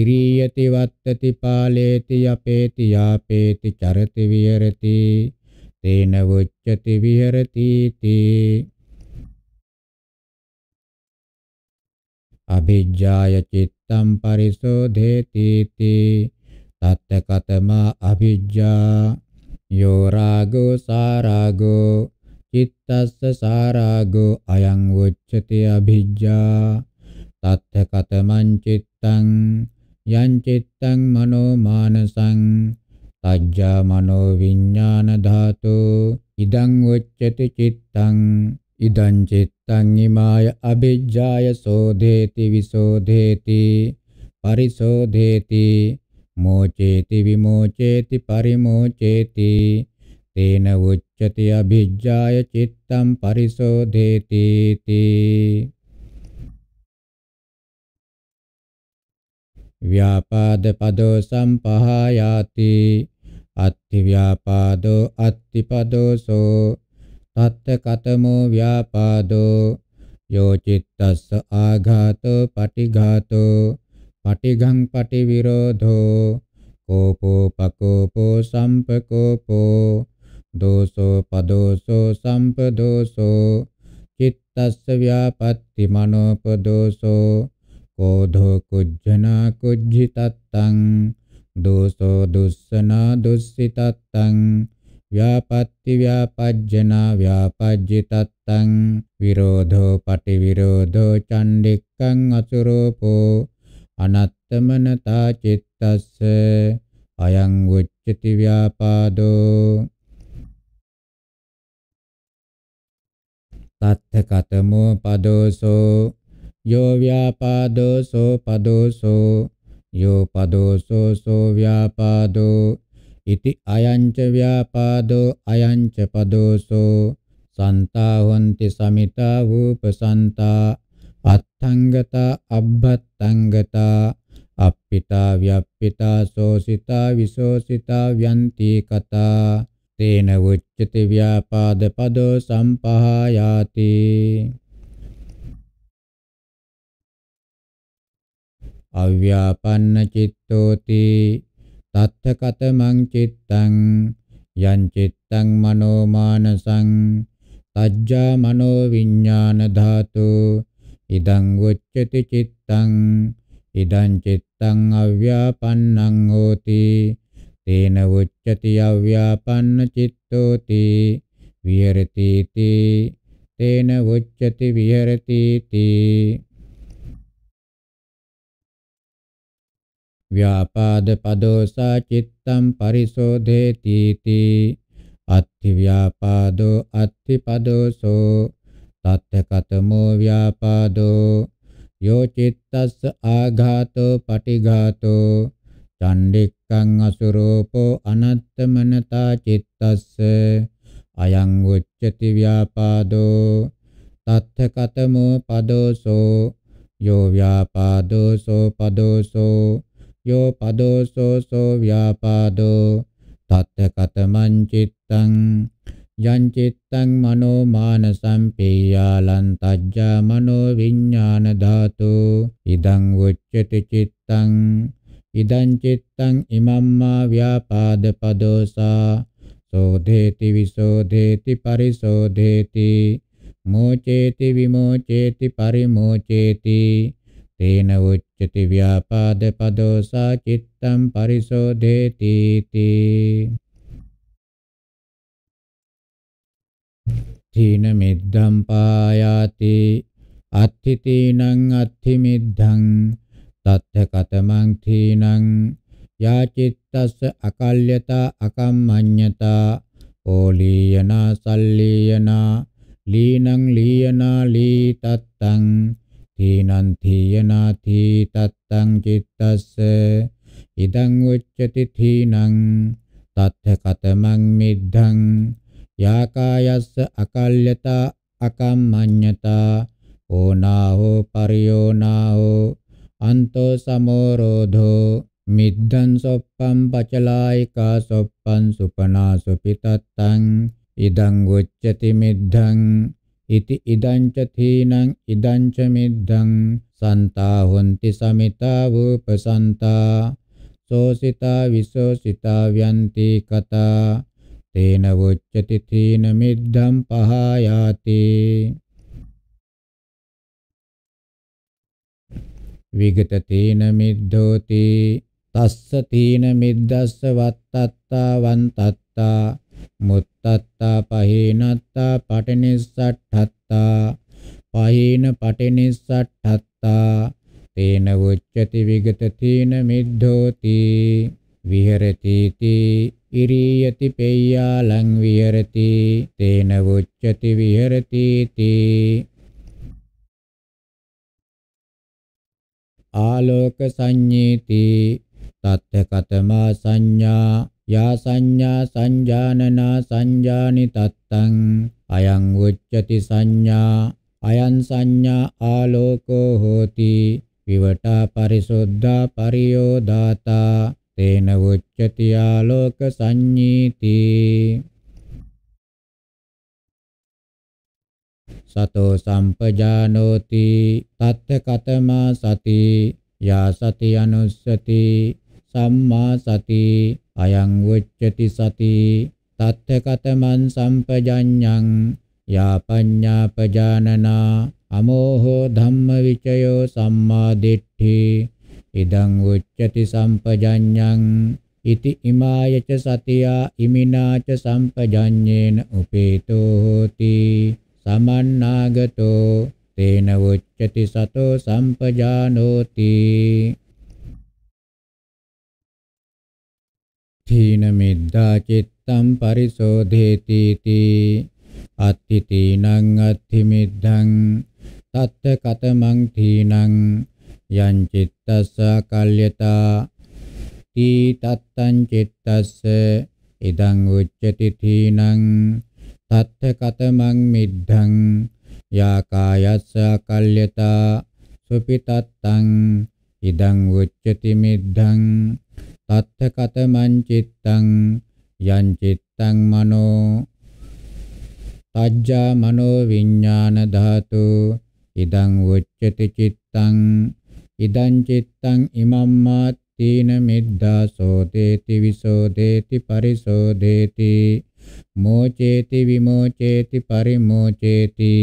ඉරියති වත්තති පාලේති යපේති යාපේති චරති විහෙරති තේන උච්චති විහෙරති තී අභිජ්ජාය චිත් චිත්තම් පරිසෝධේතිති තත්ත කතමා අභිජ්ජා යෝ රාගෝ සාරාගෝ චිත්තස්ස සාරාගෝ අයං උච්චති අභිජ්ජා තත්ත කතමං චිත්තං යං චිත්තං මනෝ මානසං තජ්ජා මනෝ විඥාන ධාතු ඉදං උච්චති චිත්තං ඉදං චිත් තංගිමාය අභිජ්ජාය සෝධේති විසෝධේති පරිසෝධේති මෝචේති විමෝචේති පරිමෝචේති තේන උච්චති අභිජ්ජාය චිත්තම් පරිසෝධේති තී ව්‍යාපාද පදෝ සම්පහායාති අත්ති ව්‍යාපාදෝ අත්ති පදෝසෝ තත්ත කතමෝ ව්‍යාපාදෝ යෝ චිත්තස්ස ආඝාතෝ පටිඝාතෝ පටිඝං පටිවිරෝධෝ කෝපෝ පකෝපෝ සම්පකෝපෝ දෝසෝ පදෝසෝ සම්පදෝසෝ චිත්තස්ස ව්‍යාපත්ති මනෝපදෝසෝ කෝධෝ කුජ්ජනා කුජ්ජිතත්තං දෝසෝ දුස්සනා දුස්සිතත්තං ව්‍යාපත්ති ව්යාපජ්ජනා ව්යාපජ්ජිතත්තං විරෝධෝ පටිවිරෝධෝ චණ්ඩික්කං අසුරෝපෝ අනත්තමනතා චිත්තස්ස අයං උච්චති ව්‍යාපාදෝ තත්ථ කතමෝ පදෝසෝ යෝ ව්‍යාපාදෝසෝ පදෝසෝ යෝ පදෝසෝ සෝ ව්‍යාපාදෝ ඉති අයංච ව්‍යාපාදෝ අයංච පදෝසෝ සන්තා හොන්ති සමිතා වූපසන්තා අත්ථංගතා අබ්බත්ථංගතා අප්පිතා ව්‍යප්පිතා සෝසිතා විසෝසිතා ව්‍යන්ති කතා තේන උච්චති ව්‍යාපාද පදෝ සම්පහායාති අව්‍යාපන්න චිත්තෝති තත්ථකතමං චිත්තං යං චිත්තං මනෝ මානසං තජ්ජා මනෝ විඥාන ධාතු ඉදං උච්චති චිත්තං ඉදං චිත්තං අව්‍යාපන්නං හෝති තේන උච්චති අව්‍යාපන්න චිත්තෝති විහෙරති තේන උච්චති විහෙරති තී ව්‍යාපාද පදෝසා චිත්තම් පරිසෝධේති තී අත්ථි ව්‍යාපාදෝ අත්ථි පදෝසෝ තත්ථ කතමෝ ව්‍යාපාදෝ යෝ චිත්තස්ස ආඝාතෝ පටිඝාතෝ චණ්ඩික්කං අසුරෝපෝ අනත්තමනතා චිත්තස්ස අයං උච්චති ව්‍යාපාදෝ තත්ථ කතමෝ පදෝසෝ යෝ ව්‍යාපාදෝසෝ පදෝසෝ යෝ පදෝ සෝ සෝ ව්‍යාපාදෝ තත්ත කතමං චිත්තං යං චිත්තං මනෝ මානසං පේයාලං තජ්ජා මනෝ විඥාන ධාතු ඉදං උච්චති චිත්තං ඉදං චිත්තං ඉමම්මා ව්‍යාපාද පදෝසා සෝදේති විසෝදේති පරිසෝදේති මෝචේති විමෝචේති පරිමෝචේති තේන උච්ච චති ව්‍යාපාද පදෝසා චිත්තම් පරිසෝදේති තී තීන මිද්ධම් පායාති අත්ථිතීනං අත්ථි මිද්ධං තත්ථ කතමං තීනං යාචිත්තස්ස අකල්්‍යතා අකම්මඤ්ඤතා ඕලීයනා සල්ලීයනා ලීනං ලීයනා ලී තත්තං තීනන්ති යනාති තත්තං චිත්තස්ස ඉදං උච්චති තීනං තත්ථ කතමං මිද්ධං යාකායස්ස අකල්්‍යතා අකම්මඤ්ඤතා ඕනාහෝ පරියෝනාහෝ අන්තෝ සමෝරෝධෝ මිද්ධං සොප්පං පචලායිකා සොප්පං සුපනාසුපිතත්තං ඉදං උච්චති මිද්ධං ඉති ඉදංච තීනං ඉදංච මිද්දං සන්තා හොಂತಿ සමිතා වූපසන්තා සෝසිතා විසෝසිතා ව්‍යන්ති කතා තේන වොච්චති තීන මිද්දං පහායාති විගත තීන මිද්දෝති තස්ස තීන මිද්දස්ස වත්තත්තා වන්තත්තා මුත්තත්තා පහේනත්තා පටිනිස්සට්ඨත්තා පහේන පටිනිස්සට්ඨත්තා තේන උච්චති විගත තේන මිද්ධෝති විහෙරති තී ඉරියති පෙය්‍යාලං විහෙරති තේන උච්චති විහෙරති තී ආලෝක සංඤීති තත්ථ කතමා සංඥා යා සංඥා සංජානනා සංජානි තත්තං අයං උච්චති සංඥා අයං සංඥා ආලෝකෝ හෝති විවටා පරිසුද්ධා පරියෝදාතා තේන උච්චති ආලෝක සංඤීති සතෝ සම්පජානෝති තත්ත කතමා සති යා සති අනුස්සති සම්මා සති අයං උච්චති සති තත්තකතමන් සම්පජඤ්ඤං යාපඤ්ඤාපජානනා අමෝහෝ ධම්මවිචයෝ සම්මා දිට්ඨි ඉදං උච්චති සම්පජඤ්ඤං ඉති ඉමායච සතියා ඉමිනාච සම්පජඤ්ඤේන උපේතෝ හෝති සමන්නාගතෝ තේන උච්චති සතෝ සම්පජානෝති තීන මිද්දා චිත්තම් පරිසෝධේති තී අත්ති තීනං අත්ති මිද්දං තත්ත කතමං තීනං යං චිත්තස්ස කල්යතා තී තත්තං චිත්තස්ස ඉදං උච්චති තීනං තත්ත කතමං මිද්දං යා කායස්ස කල්යතා සුපිතත්තං ඉදං උච්චති මිද්දං තත්ත කතමං චිත්තං යං චිත්තං මනෝ තජ්ජා මනෝ විඥාන ධාතු ඉදං උච්චති චිත්තං ඉදං චිත්තං ඉමම්මා තීන මිද්දා සෝදේති විසෝදේති පරිසෝදේති මෝචේති විමෝචේති පරිමෝචේති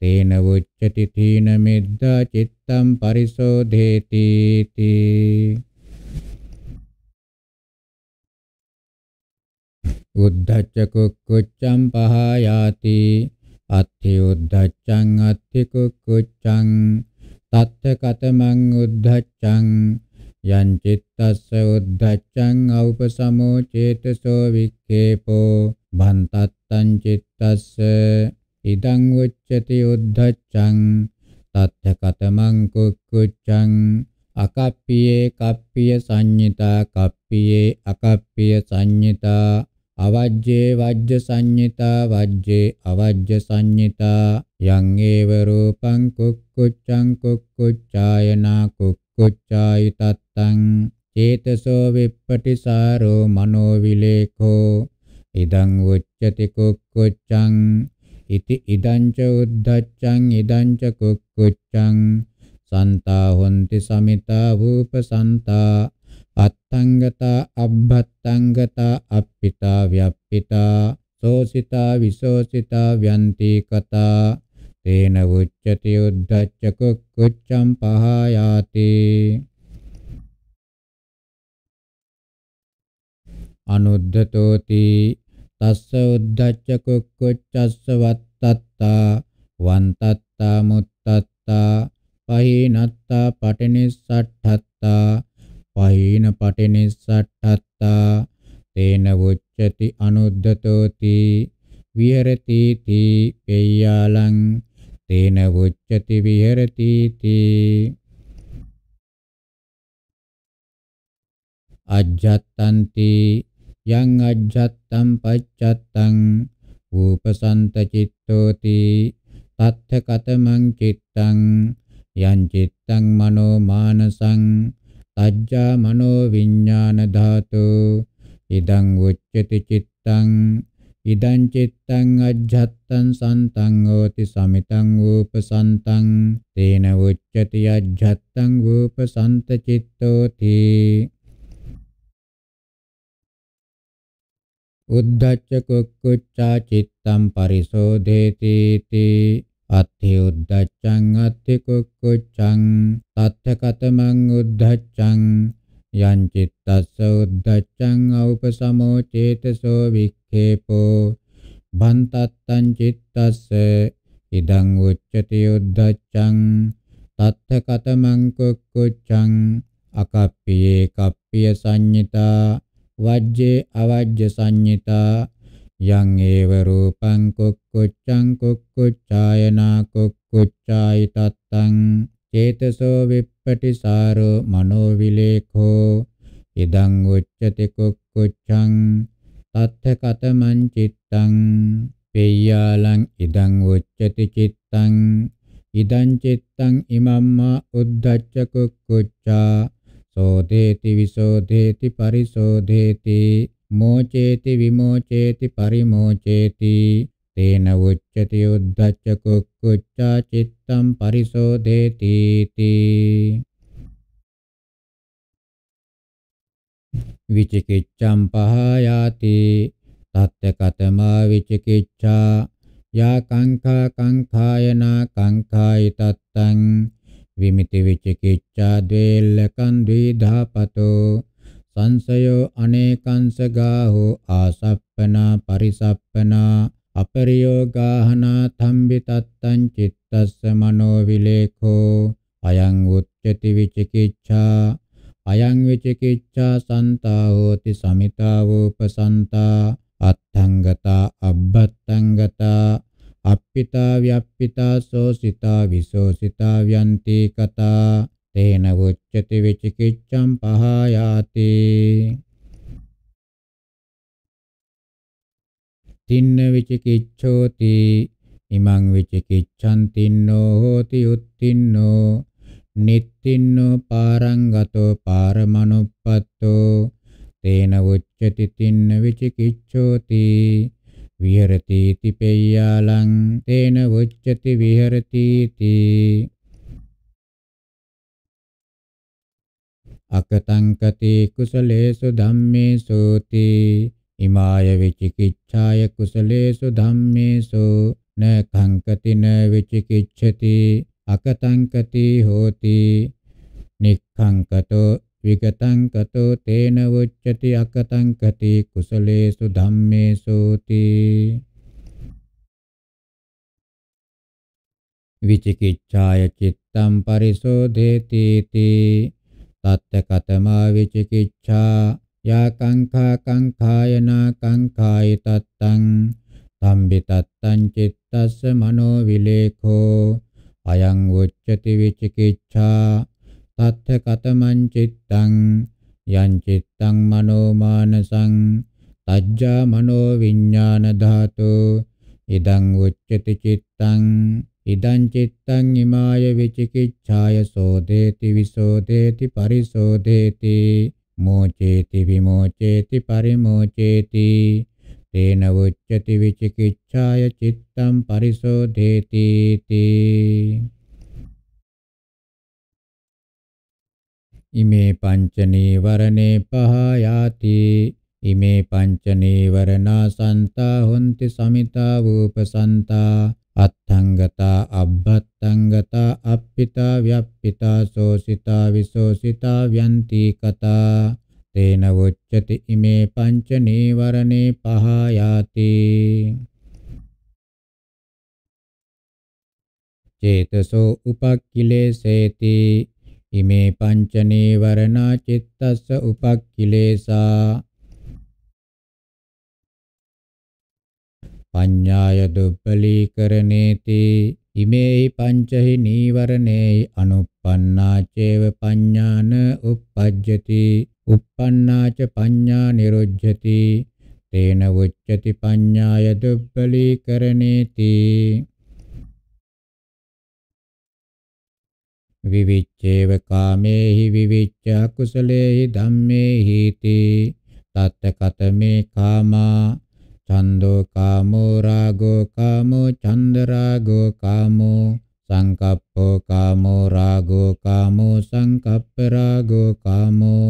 තේන උච්චති තීන මිද්දා චිත්තං පරිසෝදේති තී උද්ධච්ච කුක්කුච්චං පහයාති අත්ථි උද්ධච්චං අත්ථි කුක්කුච්චං තත්ථ කතමං උද්ධච්චං යං චිත්තස්ස උද්ධච්චං අවපසමෝ චේතසෝ වික්ඛේපෝ බන්තත්තං චිත්තස්ස ඉදං උච්චති උද්ධච්චං තත්ථ කතමං කුක්කුච්චං අකප්පියේ කප්පිය සංඤිතා කප්පියේ අකප්පිය සංඤිතා අවජ්ජේ වජ්ජ සංඤිතා වජ්ජේ අවජ්ජ සංඤිතා යං ඒව රූපං කුක්කුච්ඡං කුක්කුච්ඡායනා කුක්කුච්ඡායි තත්තං චේතසෝ විප්පටිසාරෝ මනෝ විලේඛෝ ඉදං උච්චති කුක්කුච්ඡං ඉති ඉදං ච උද්ධච්ඡං ඉදං ච කුක්කුච්ඡං සන්තා හොಂತಿ සමිතා භූප සන්තා අත්තංගතා අබ්බත්තංගතා අප්පිතා ව්‍යප්පිතා සෝසිතා විසෝසිතා ව්‍යන්ති කතා තේන උච්චති උද්ධච්ච කුච්චම් පහයාති අනුද්ධතෝති තස්ස උද්ධච්ච කුච්චස්ස වත්තත්තා වන්තත්තා මුත්තත්තා පහිනත්තා පටිනිස්සට්ඨත්තා පයින පටිනිස්සට්ඨත්තා තේන උච්චති අනුද්දතෝති විහෙරති තී පේයාලං තේන උච්චති විහෙරති තී අජ්ජත්තන්ති යං අජ්ජත්තම් පච්චත්තං ූපසන්ත චිත්තෝති තත්ථ කතමං චිත්තං යං චිත්තං මනෝ මානසං තජ්ජා මනෝ විඥාන ධාතු ඉදං උච්චති චිත්තං ඉදං චිත්තං අජ්ජත්තං සන්තං හෝති සමිතං ූපසන්තං තේන උච්චති අජ්ජත්තං ූපසන්ත චිත්තෝති උද්ධච්ච කුක්කුච්චා චිත්තං පරිසෝදේති තී අත්ථි උද්ධච්ඡං අත්ථි කුක්කුච්ඡං තත්ථ කතමං උද්ධච්ඡං යං චිත්තස්ස උද්ධච්ඡං අවපසමෝ චේතසෝ වික්ඛේපෝ බන්තත්තං චිත්තස්ස ඉදං උච්චති උද්ධච්ඡං තත්ථ කතමං කුක්කුච්ඡං අකප්පියේ කප්පිය සංඤිතා වජ්ජේ අවජ්ජ සංඤිතා යං ඒව රූපං කුක් කුච්චං කුක්කුච්ඡායනා කුක්කුච්ඡායි තත්තං චේතසෝ විප්පටිසාරෝ මනෝ විලේඛෝ ඉදං උච්චති කුක්කුච්ඡං තත්ථ කතමං චිත්තං පෙය්‍යාලං ඉදං උච්චති චිත්තං ඉදං චිත්තං ඉමම්මා උද්ධච්ච කුක්කුච්ඡා සෝදේති විසෝදේති පරිසෝදේති මෝචේති විමෝචේති පරිමෝචේති තේන උච්චති උද්ධච්ච කුක්කුච්චා චිත්තම් පරිසෝදේති තී විචිකිච්ඡම් පහයාති තත්ත කතමා විචිකිච්ඡා යා කංඛා කංඛායනා කංඛායි තත්තං විමිති විචිකිච්ඡා ද්වේල්ලකන් ද්විධාපතෝ සංසයෝ අනේකංස ගාහෝ ආසප්පනා පරිසප්පනා අපරියෝගාහනා තම්බි තත්තං චිත්තස්ස මනෝ විලේඛෝ අයං උච්චති විචිකිච්ඡා අයං විචිකිච්ඡා සන්තා හෝති සමිතාවෝපසන්තා අත්ථංගතා අබ්බත්ථංගතා අප්පිතා ව්‍යප්පිතා සෝසිතා විසෝසිතා ව්‍යන්ති කතා තේන උච්චති විචිකිච්ඡම් පහායාති තින්න විචිකිච්ඡෝති ඉමං විචිකිච්ඡන් තින්නෝ හෝති උත්තින්නෝ නිත්තින්නෝ පාරංගතෝ පාරමනුප්පත්තෝ තේන උච්චති තින්න විචිකිච්ඡෝති විහෙරති තිපෙය්‍යාලං තේන උච්චති විහෙරති තී අකතංකති කුසලේසු ධම්මේසෝති ඉමාය විචිකිච්ඡාය කුසලේසු ධම්මේසු න කංකති න විචිකිච්ඡති අකතංකති හෝති නික්ඛංකතෝ විගතංකතෝ තේන වොච්චති අකතංකති කුසලේසු ධම්මේසෝති විචිකිච්ඡාය චිත්තම් පරිසෝදේති තත්ත කතමා විචිකිච්ඡා Ya kangkha kangkhayana kangkhayi tattang tambi tattan cittassa mano vilekho ayang uccati vicikicca tatth kataman cittang yang cittang mano manasang tajja mano viññāna dhātu idang uccati cittang idang cittang imāya vicikicchāya sodeti visodeti parisodeti මෝචේති විමෝචේති පරිමෝචේති තේන උච්චති විචිකිච්ඡාය චිත්තම් පරිසෝධේති තී ඉමේ පංච නීවරණේ පහයාති ඉමේ පංච නීවරණා සන්තා හොන්ති සමිතා වූපසන්තා අත්ථංගතා අබ්බත්ථංගතා අප්පිතා ව්‍යප්පිතා සෝසිතා විසෝසිතා ව්‍යන්ති කතා තේන වොච්චති ඉමේ පංච නීවරණේ පහයාති චේතසෝ උපක්ඛිලේසේති ඉමේ පංච නීවරණා චිත්තස්ස උපක්ඛිලේසා පඤ්ඤාය දුප්පලීකරණේති ඉමේහි පංචහි නීවරණේයි අනුප්පන්නාචේව පඤ්ඤාන uppajjati uppannāca paññā niruddhati තේන උච්චති පඤ්ඤාය දුප්පලීකරණේති විවිච්ඡේව කාමේහි විවිච්ඡ අකුසලේහි ධම්මේහි තී තත්ත කතමේ කාමා චන්දෝ කාමෝ රාගෝ කාමෝ චන්ද රාගෝ කාමෝ සංකප්පෝ කාමෝ රාගෝ කාමෝ සංකප්ප රාගෝ කාමෝ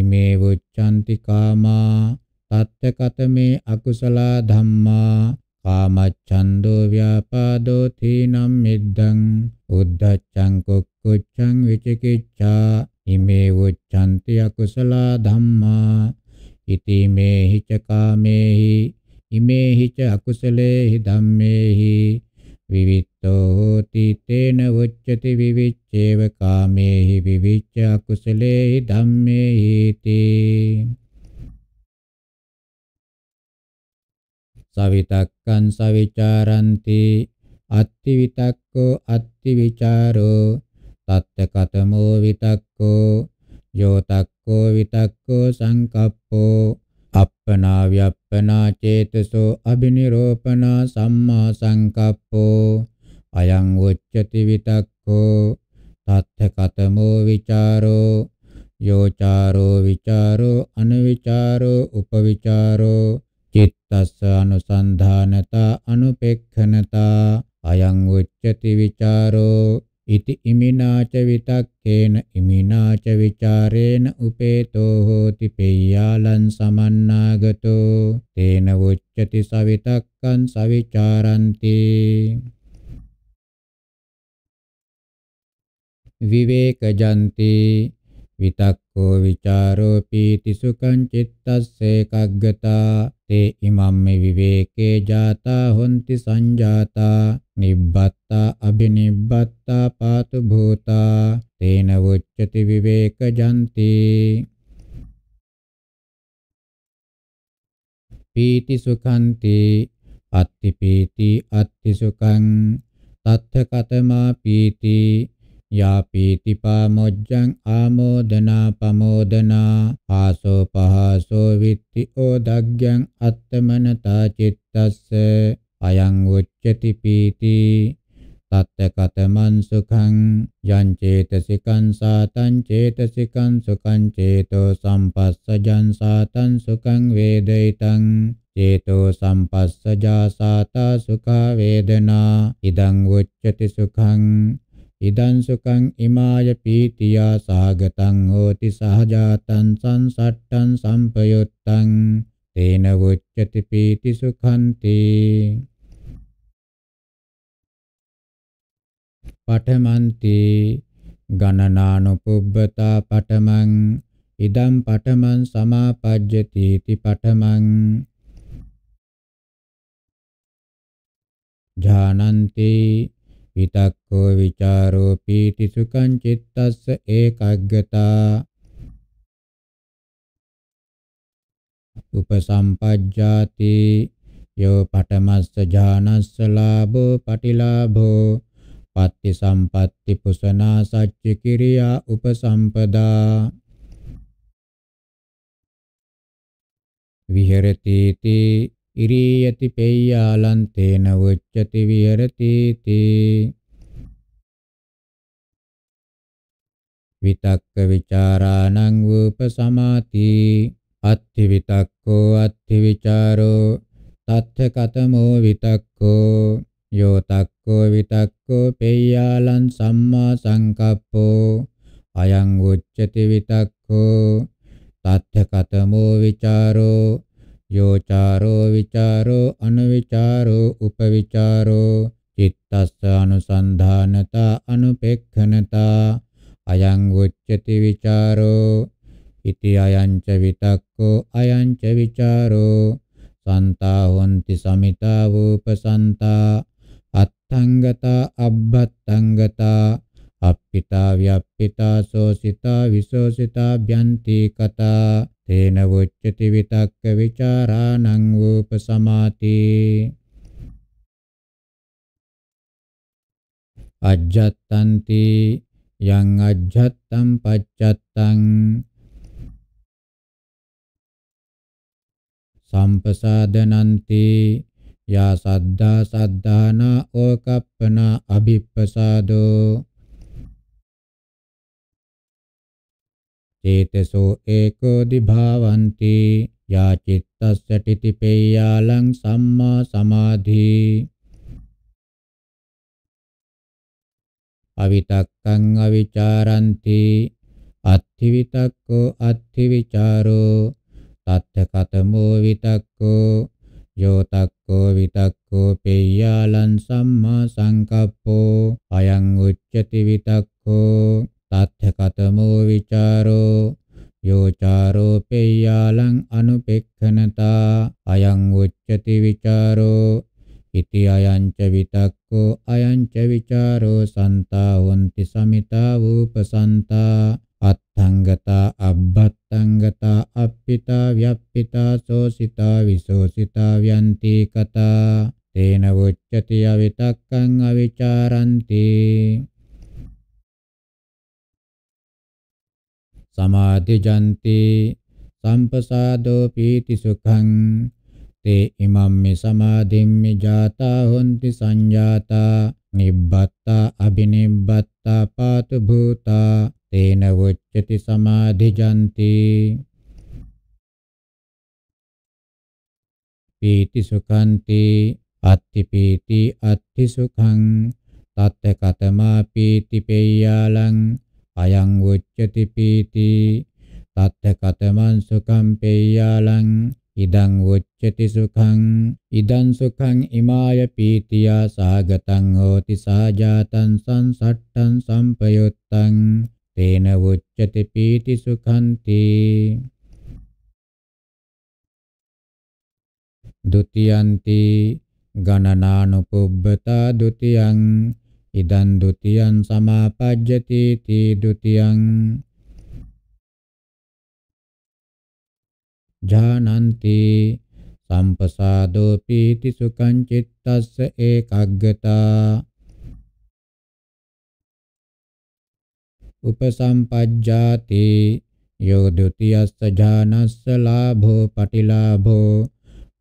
ඉමේ වුච්ඡන්ති කාමා තත්ත කතමේ අකුසල ධම්මා කාමච්ඡන්தோ ව්‍යාපාදෝ තීනම් මිද්දං උද්ධච්ඡං කුක්කුච්ඡං විචිකිච්ඡා ඉමේ උච්ඡන්ති අකුසල ධම්මා ඉති මේහි ච කාමේහි ඉමේහිච අකුසලේහි ධම්මේහි විවිත්තෝ හෝති තේන වොච්චති විවිච්ඡේව කාමේහි විවිච්ඡ අකුසලේහි ධම්මේහි තේ සවිතක්කං සවිචාරಂತಿ අත්ති විතක්කෝ අත්ති විචාරෝ තත්ත කතමෝ විතක්කෝ යෝතක්කෝ විතක්කෝ සංකප්පෝ අප්පනා ව්‍යප්පනා චේතසෝ අබිනිරෝපනා සම්මා සංකප්පෝ අයං උච්චති විතක්කෝ තත්ථ කතමෝ විචාරෝ යෝචාරෝ විචාරෝ අනවිචාරෝ උපවිචාරෝ චිත්තස්ස අනුසන්ධානතා අනුපෙක්ඛනතා අයං උච්චති විචාරෝ ඉති ඉමිනාච විතක්කේන ඉමිනාච විචාරේන උපේතෝ හෝති පෙය්‍යාලං සමන්නාගතෝ තේන උච්චති සවිතක්කං සවිචාරಂತಿ විවේකජන්ති විතක්කෝ විචාරෝ පීති සුඛං චිත්තස්සේ කග්ගතා තේ ඉමම් මේ විවේකේ ජාතා හොಂತಿ සංජාතා නිබ්බත්තා අබිනිබ්බත්තා පාතු භූතා තේන වොච්චති විවේක ජන්ති පීති සුඛන්ති අත්ති පීති අත්ති සුඛං තත්ථ කතමා පීති යාපීති පාමොජ්ජං ආමෝදනා පමෝදනා පාසෝ පහසෝ විත්ති ඕදග්ගං අත්තමනතා චිත්තස්ස අයං උච්චති පීති තත්ත කතමන් සුඛං යං චේතසිකං සාතං චේතසිකං සුඛං චේතෝ සම්පස්සජං සාතං සුඛං වේදිතං චේතෝ සම්පස්සජා සාතා සුඛා වේදනා ඉදං උච්චති සුඛං ඉදං සුඛං ඉමාය පීතියා සාගතං හෝති සහජාතං සංසට්ඨං සම්පයුත්තං තේන වුච්චති පීති සුඛන්ති පඨමන්ති ගණනානුපුබ්බතා පඨමං ඉදම් පඨමං සමාපජ්ජති इति පඨමං ඥානන්ති හිතක්ඛෝ විචාරෝ පීති සුඛං චිත්තස්ස ඒකග්ගතා උපසම්පජ්ජාති යෝ පඨමස්ස ඥානස්ස ලාභෝ පටිලාභෝ පත්ති සම්පatti පුසනා සච්ච කිරියා උපසම්පදා විහෙරති තී ඉරියති පෙය්‍යාලං තේන උච්චති විහෙරති තී විතක්ක ਵਿਚාරාණං උපසමාති අත්ථි විතක්කෝ අත්ථි විචාරෝ තත්ථ කතමෝ විතක්කෝ යෝ තක්කෝ විතක්කෝ පෙය්‍යාලං සම්මා සංකප්පෝ අයං උච්චති විතක්කෝ තත්ථ කතමෝ විචාරෝ යෝචාරෝ විචාරෝ අනුවිචාරෝ උපවිචාරෝ චිත්තස්ස අනුසන්ධානතා අනුපෙක්ඛනතා අයං උච්චති විචාරෝ ඉති අයංච විතක්කෝ අයංච විචාරෝ සන්තා හොಂತಿ සමිතා වූපසන්තා අත්තංගතා අබ්බත්තංගතා අප්පිතා ව්‍යප්පිතා සෝසිතා විසෝසිතා භ්‍යන්ති කතා තේන වොච්චති විතක්ක ਵਿਚාරාණං උපසමාති අජ්ජත්තන්ති යං අජ්ජත්තම් පච්චත්තං සම්පසාදනන්ති යා සද්ධා සද්ධානා ඕකප්පන අභිප්පසාදෝ තේතසෝ ඒකෝ දිභාවಂತಿ යා චිත්තස්ස ටිතිපේයාලං සම්මා සමාධි අවිතක්කං අවිචාරಂತಿ අත්ථිවිතක්කෝ අත්ථිවිචාරෝ තත්ථ කතමෝ විතක්කෝ යෝතක්කෝ විතක්කෝ පෙය්‍යාලං සම්මා සංකප්පෝ අයං උච්චති විතක්කෝ තත්ථ කතමෝ විචාරෝ යෝචාරෝ පෙය්‍යාලං අනුපෙක්ඛනතා අයං උච්චති විචාරෝ ඉති අයං ච විතක්කෝ අයං ච විචාරෝ සන්තා හොಂತಿ සමිතා වූපසන්තා අත්ථංගතා අබ්බත්ථංගතා අප්පිතා ව්‍යප්පිතා සෝසිතා විසෝසිතා ව්‍යන්ති කතා තේන උච්චති අවිතක්කං අවිචාරන්ති සමාධිජන්ති සම්පසාදෝ පීති සුඛං තේ ඉමම් මේ සමාධිම්මි ජාතා හොಂತಿ සංජාතා නිබ්බත්තා අබිනිබ්බත්තා පාතු භූතා තේන වොච්චති සමාධිජන්ති පීති සුඛන්ති අත්ති පීති අත්ති සුඛං තත්ත කතමා පීති පෙය්‍යාලං අයං උච්චති පීති තත්ත කතමං සුඛං පේයාලං ඉදං උච්චති සුඛං ඉදං සුඛං ඉමාය පීතියා සාගතං හෝති සාජාතං සංසට්ඨං සම්පයුත්තං තේන උච්චති පීති සුඛන්ති ဒုတိယ න්ති ගණනානුපුබ්බතා ဒုတိယං ඉදන් ဒ ුතියං සමාපජ්ජති තී ဒ ුතියං ජානන්ති සම්පසාදෝ පීති සුඛං චිත්තස්ස ඒකග්ගතා උපසම්පජ්ජාති යෝ ဒ ුතියස්ස ජානස්ස ලාභෝ පටිලාභෝ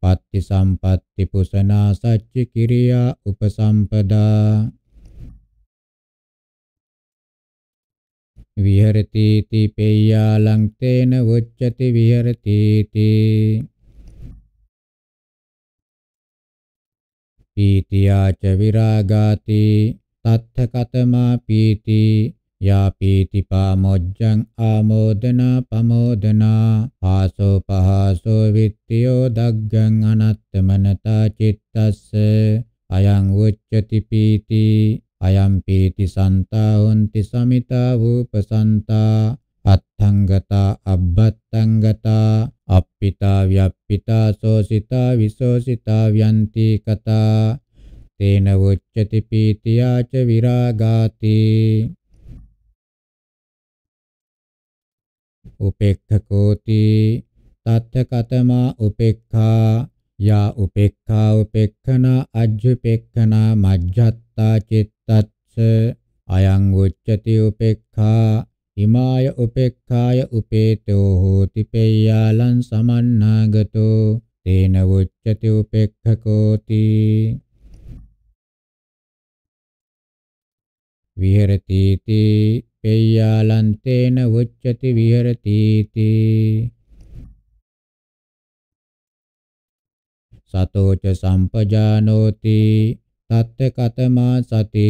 පත්ති සම්පත්ති පුසනා සච්ච කිරියා උපසම්පදා විහෙරති ති පේයාලං තේන උච්චති විහෙරති ති පීතියාච විරාගාති තත්ථ කතමා පීති යා පීති පාමොජ්ජං ආමෝදනා පමෝදනා ආසෝ පහසෝ විත්‍යෝ දග්ගං අනත්තමනතා චිත්තස්ස අයං උච්චති පීති අයම්පීති සන්තා හොන්ති සමිතා රූපසන්තා අත්ථංගතා අබ්බත්ථංගතා අප්පිතා ව්‍යප්පිතා සෝසිතා විසෝසිතා ව්‍යන්ති කතා තේන වොච්චති පීතියාච විරාගාති උපේක්ඛකෝති තත්ථ කතමා උපේක්ඛා යා උපේක්ඛා උපේක්ඛනා අජ්ජුපේක්ඛනා මජ්ජත්තා චිත්ත තත්ස අයං උච්චති උපේක්ඛා හිමාය උපේක්ඛාය උපේතෝ හෝති පේයාලං සමන්නාගතෝ තේන උච්චති උපේක්ඛකෝති විහෙරති තී පේයාලං තේන උච්චති විහෙරති තී සතෝච සම්පජානෝති තත්ත කතමා සති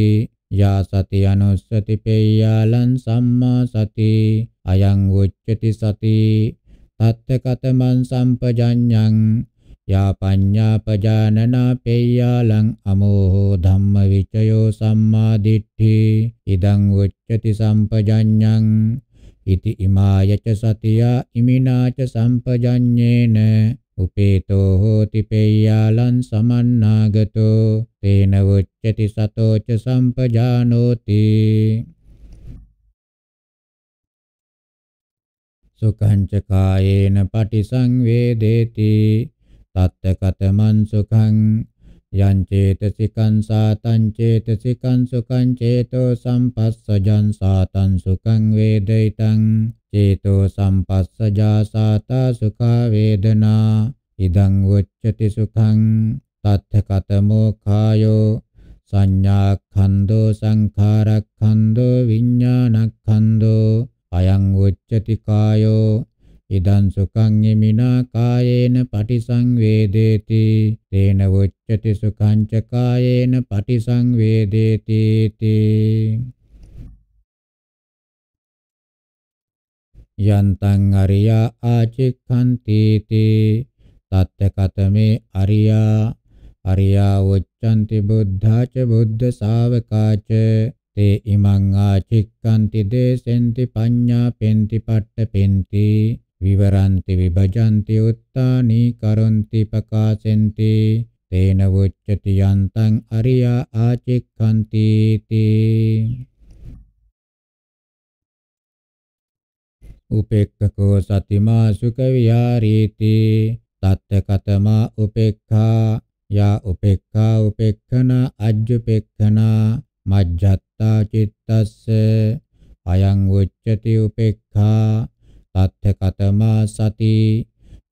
යා සති අනුස්සති පේයාලං සම්මා සති අයං උච්චති සති තත්ත කතමං සම්පජඤ්ඤං යා පඤ්ඤා පජානනා පේයාලං අමෝහෝ ධම්ම විචයෝ සම්මා දිට්ඨි ඉදං උච්චති සම්පජඤ්ඤං ඉති ඉමායච සතියා ඉමිනාච සම්පජඤ්ඤේන උපේතෝ හෝති පේයාලං සමන්නාගතෝ තේන උච්චති සතෝ ච සම්පජානෝති සුඛං ච කායේන පටිසංවේදේති තත්ත කතමන් සුඛං යං චේතසිකං සාතං චේතසිකං සුඛං චේතෝ සම්පස්සජං සාතං සුඛං වේදිතං චේතෝ සම්පස්සජා සාතා සුඛා වේදනා ඉදං උච්චති සුඛං තත්ථ කතමෝ කායෝ සංඥාක්ඛන්தோ සංඛාරක්ඛන්தோ විඤ්ඤාණක්ඛන්தோ අයං උච්චති කායෝ ඉදං සුඛං යෙමිනා කායේන පටිසංවේදේති තේන වොච්චති සුඛං ච කායේන පටිසංවේදේති තී යන්තං අරියා ආචික්ඛන්ති තී තත්ත කතමේ අරියා අරියා වොච්ඡන්ති බුද්ධාච බුද්ධ ශාවකාච තේ ඉමං ආචික්ඛන්ති දේසෙන්ති පඤ්ඤා පෙන්ති පට්ඨ පෙන්ති විවරಂತಿ විභජಂತಿ උත්තානි කරොන්ති ප්‍රකාශෙන්ති තේන වොච්චති යන්තං අරියා ආචික්ඛන්ති තී උපේක්ඛකෝ සතිමා සුඛ විහාරීති තත්ත කතමා උපේක්ඛා යා උපේක්ඛා උපේක්ඛන අජ්ජුපේක්ඛන මජ්ජත්තා චිත්තස්ස අයං උච්චති උපේක්ඛා අත්ථකතමා සති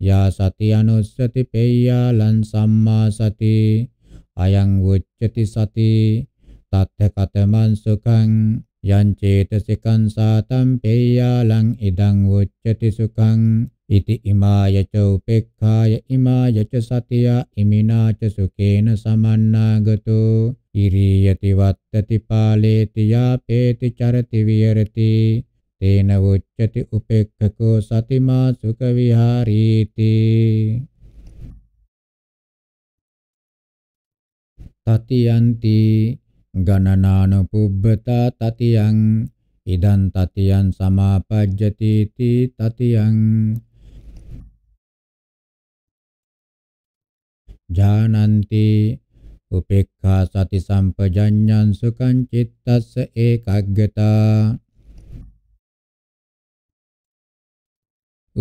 යා සති අනුස්සති පෙය්‍යාලං සම්මා සති අයං උච්චති සති තත්ථකතමං සුඛං යං චේතසිකං සාතං පෙය්‍යාලං ඉදං උච්චති සුඛං ඉති ඉමාය ච උපේක්ඛාය ඉමාය ච සතිය ඉමිනා ච සුකේන සමන්නාගතෝ ඉරියති වත්තති පාලේති යාපේති චරති විහෙරති තේන උච්චති උපේක්ඛකෝ සතිමා සුඛ විහාරීති තතියන්ති ගණනාන පුබ්බතා තතියං ඉදං තතියං සමාපජ්ජති තතියං ජානන්ති උපේක්ඛා සති සම්පජඤ්ඤං සුඛං චිත්තස්ස ඒකග්ගතා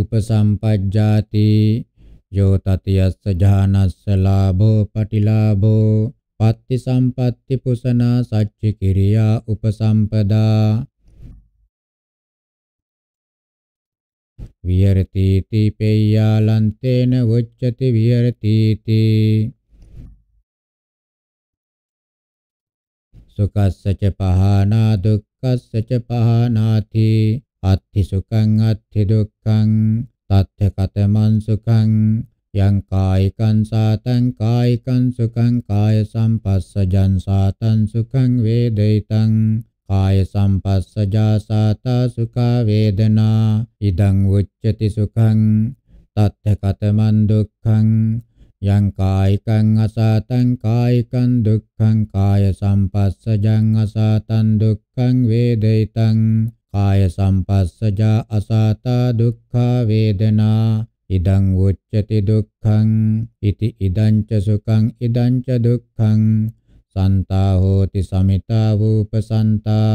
උපසම්පජ්ජාති යෝ තතියස්ස ඥානස්ස ලාභෝ පටිලාභෝ පත්ති සම්පත්ති පුසනා සච්ච කිරියා උපසම්පදා විහෙරතිති පේයාලන්තේන වොච්චති විහෙරතිති සුකස්සච පහනා දුක්ඛස්සච පහනාති අත්ථි සුඛං අත්ථි දුක්ඛං තත්ථ කතමං සුඛං යං කායිකං සාතං කායිකං සුඛං කාය සම්පස්සජං සාතං සුඛං වේදිතං කාය සම්පස්සජා සාතා සුඛා වේදනා ඉදං උච්චති සුඛං තත්ථ කතමං දුක්ඛං යං කායිකං අසතං කායිකං දුක්ඛං කාය සම්පස්සජං අසතං දුක්ඛං වේදිතං කාය සම්පස්සජා අසාතා දුක්ඛා වේදනා ඉදං උච්චති දුක්ඛං ඉති ඉදං ච සුඛං ඉදං ච දුක්ඛං සන්තා හෝති සමිතා වූපසන්තා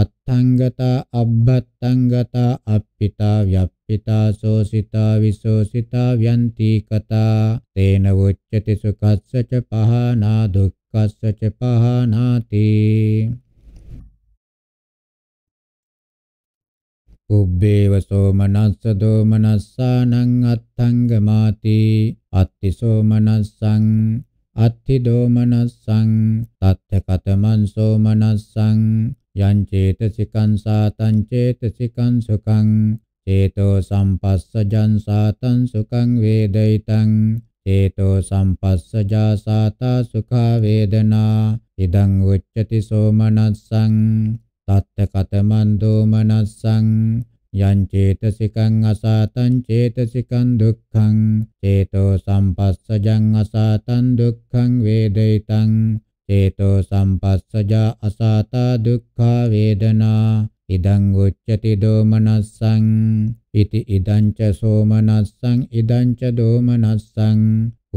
අත්ථංගතා අබ්බත්ථංගතා අප්පිතා ව්‍යප්පිතා සෝසිතා විසෝසිතා ව්‍යන්ති කතා තේන උච්චති සුඛස්ස ච පහනා දුක්ඛස්ස ච පහනාති පුබ්බේව සෝමනස්ස දෝමනස්සානං අත්ථංගමාති අත්ති සෝමනස්සං අත්ති දෝමනස්සං තත්ථ කතමන් සෝමනස්සං යං චේතසිකං සාතං චේතසිකං සුඛං චේතෝ සම්පස්සජං සාතං සුඛං වේදිතං චේතෝ සම්පස්සජා සාතා සුඛා වේදනා ඉදං උච්චති සෝමනස්සං තත්ත කතමන් දෝමනස්සං යං චේතසිකං අසතං චේතසිකං දුක්ඛං චේතෝ සම්පස්සජං අසතං දුක්ඛං වේදිතං චේතෝ සම්පස්සජා අසතා දුක්ඛා වේදනා ඉදං උච්චති දෝමනස්සං ඉති ඉදං ච සෝමනස්සං ඉදං ච දෝමනස්සං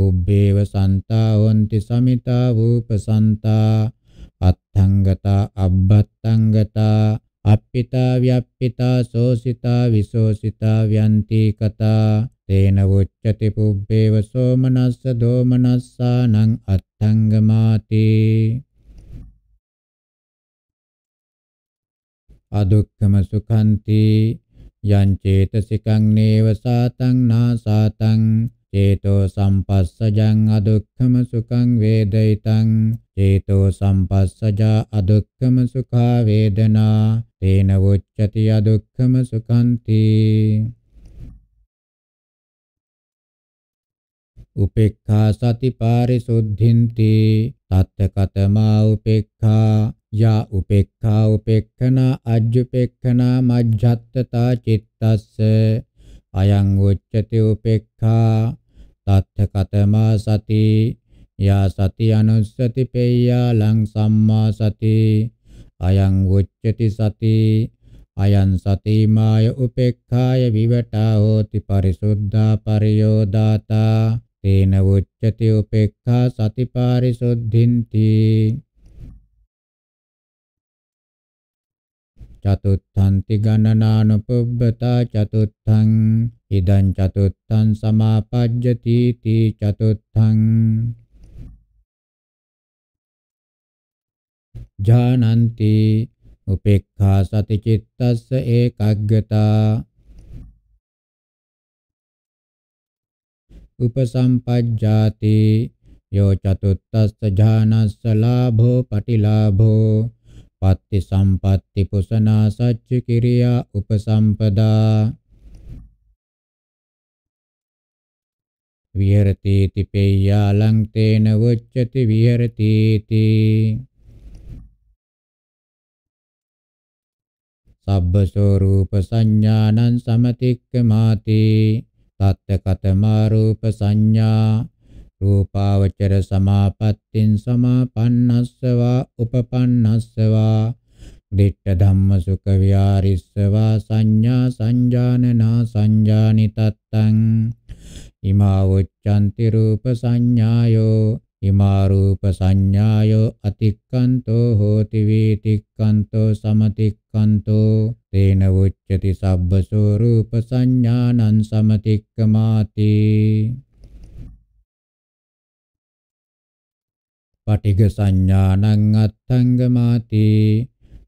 උබ්බේව සන්තා හොಂತಿ සමිතා රූප සන්තා අත්ථංගතා අබ්බත්ථංගතා අප්පිතා ව්‍යප්පිතා සෝසිතා විසෝසිතා ව්‍යන්ති කතා තේන උච්චති පුබ්බේව සෝමනස්ස දෝමනස්සානං අත්ථංගමාති අදුක්ඛම සුඛන්ති යං චේතසිකං නේව සාතං නාසාතං චේතෝ සම්පස්සජං අදුක්ඛම සුඛං වේදිතං චේතෝ සම්පස්සජා අදුක්ඛම සුඛා වේදනා තේන වොච්චති අදුක්ඛම සුඛන්ති උපේක්ඛා සති පාරිසුද්ධින්ති තත්ත කතමා උපේක්ඛා යා උපේක්ඛා උපේක්ඛනා අජ්ජුපේක්ඛනා මජ්ජත්තතා චිත්තස්ස අයං උච්චති උපේක්ඛා තත්ථ කතමා සති යා සති අනුස්සති පෙය්‍යා ලං සම්මා සති අයං උච්චති සති අයං සතිමාය උපේක්ඛාය විවටා හෝති පරිසුද්ධා පරියෝදාතා තේන උච්චති උපේක්ඛා සති පරිසුද්ධින්ති චතුත්ථන්ති ගණනානුපුබ්බතා චතුත්ථං ඉදං චතුත්ථං සමාපජ්ජති තී චතුත්ථං ජානන්ති උපේක්ඛා සති චිත්තස්ස ඒකග්ගතා උපසම්පජ්ජාති යෝ චතුත්තස්ස ඥානස්ස ලාභෝ පටිලාභෝ පත්ති සම්පත්ති පුසනා සච්ච කිරියා උපසම්පදා විහෙරති තිපේයා ලංතේන වොච්චති විහෙරති තී සබ්බ ස්වરૂප සංඥානං සමතික්කමාති තත්ත කතමා රූප සංඥා රූපාවචර සමාපත්තින් සමාපන්නස්සවා උපපන්නස්සවා දිට්ඨ ධම්ම සුඛ විහාරිස්සවා සංඥා සංජානනා සංජානි තත්තං ඉමා උච්ඡන්ති රූප සංඥායෝ ඉමා රූප සංඥායෝ අතික්කන්තෝ හෝති වීතික්කන්තෝ සමතික්කන්තෝ තේන උච්චති සබ්බ සෝ රූප සංඥානං සමතික්කමාති පටිඝ සංඥානං අත්ංගමාති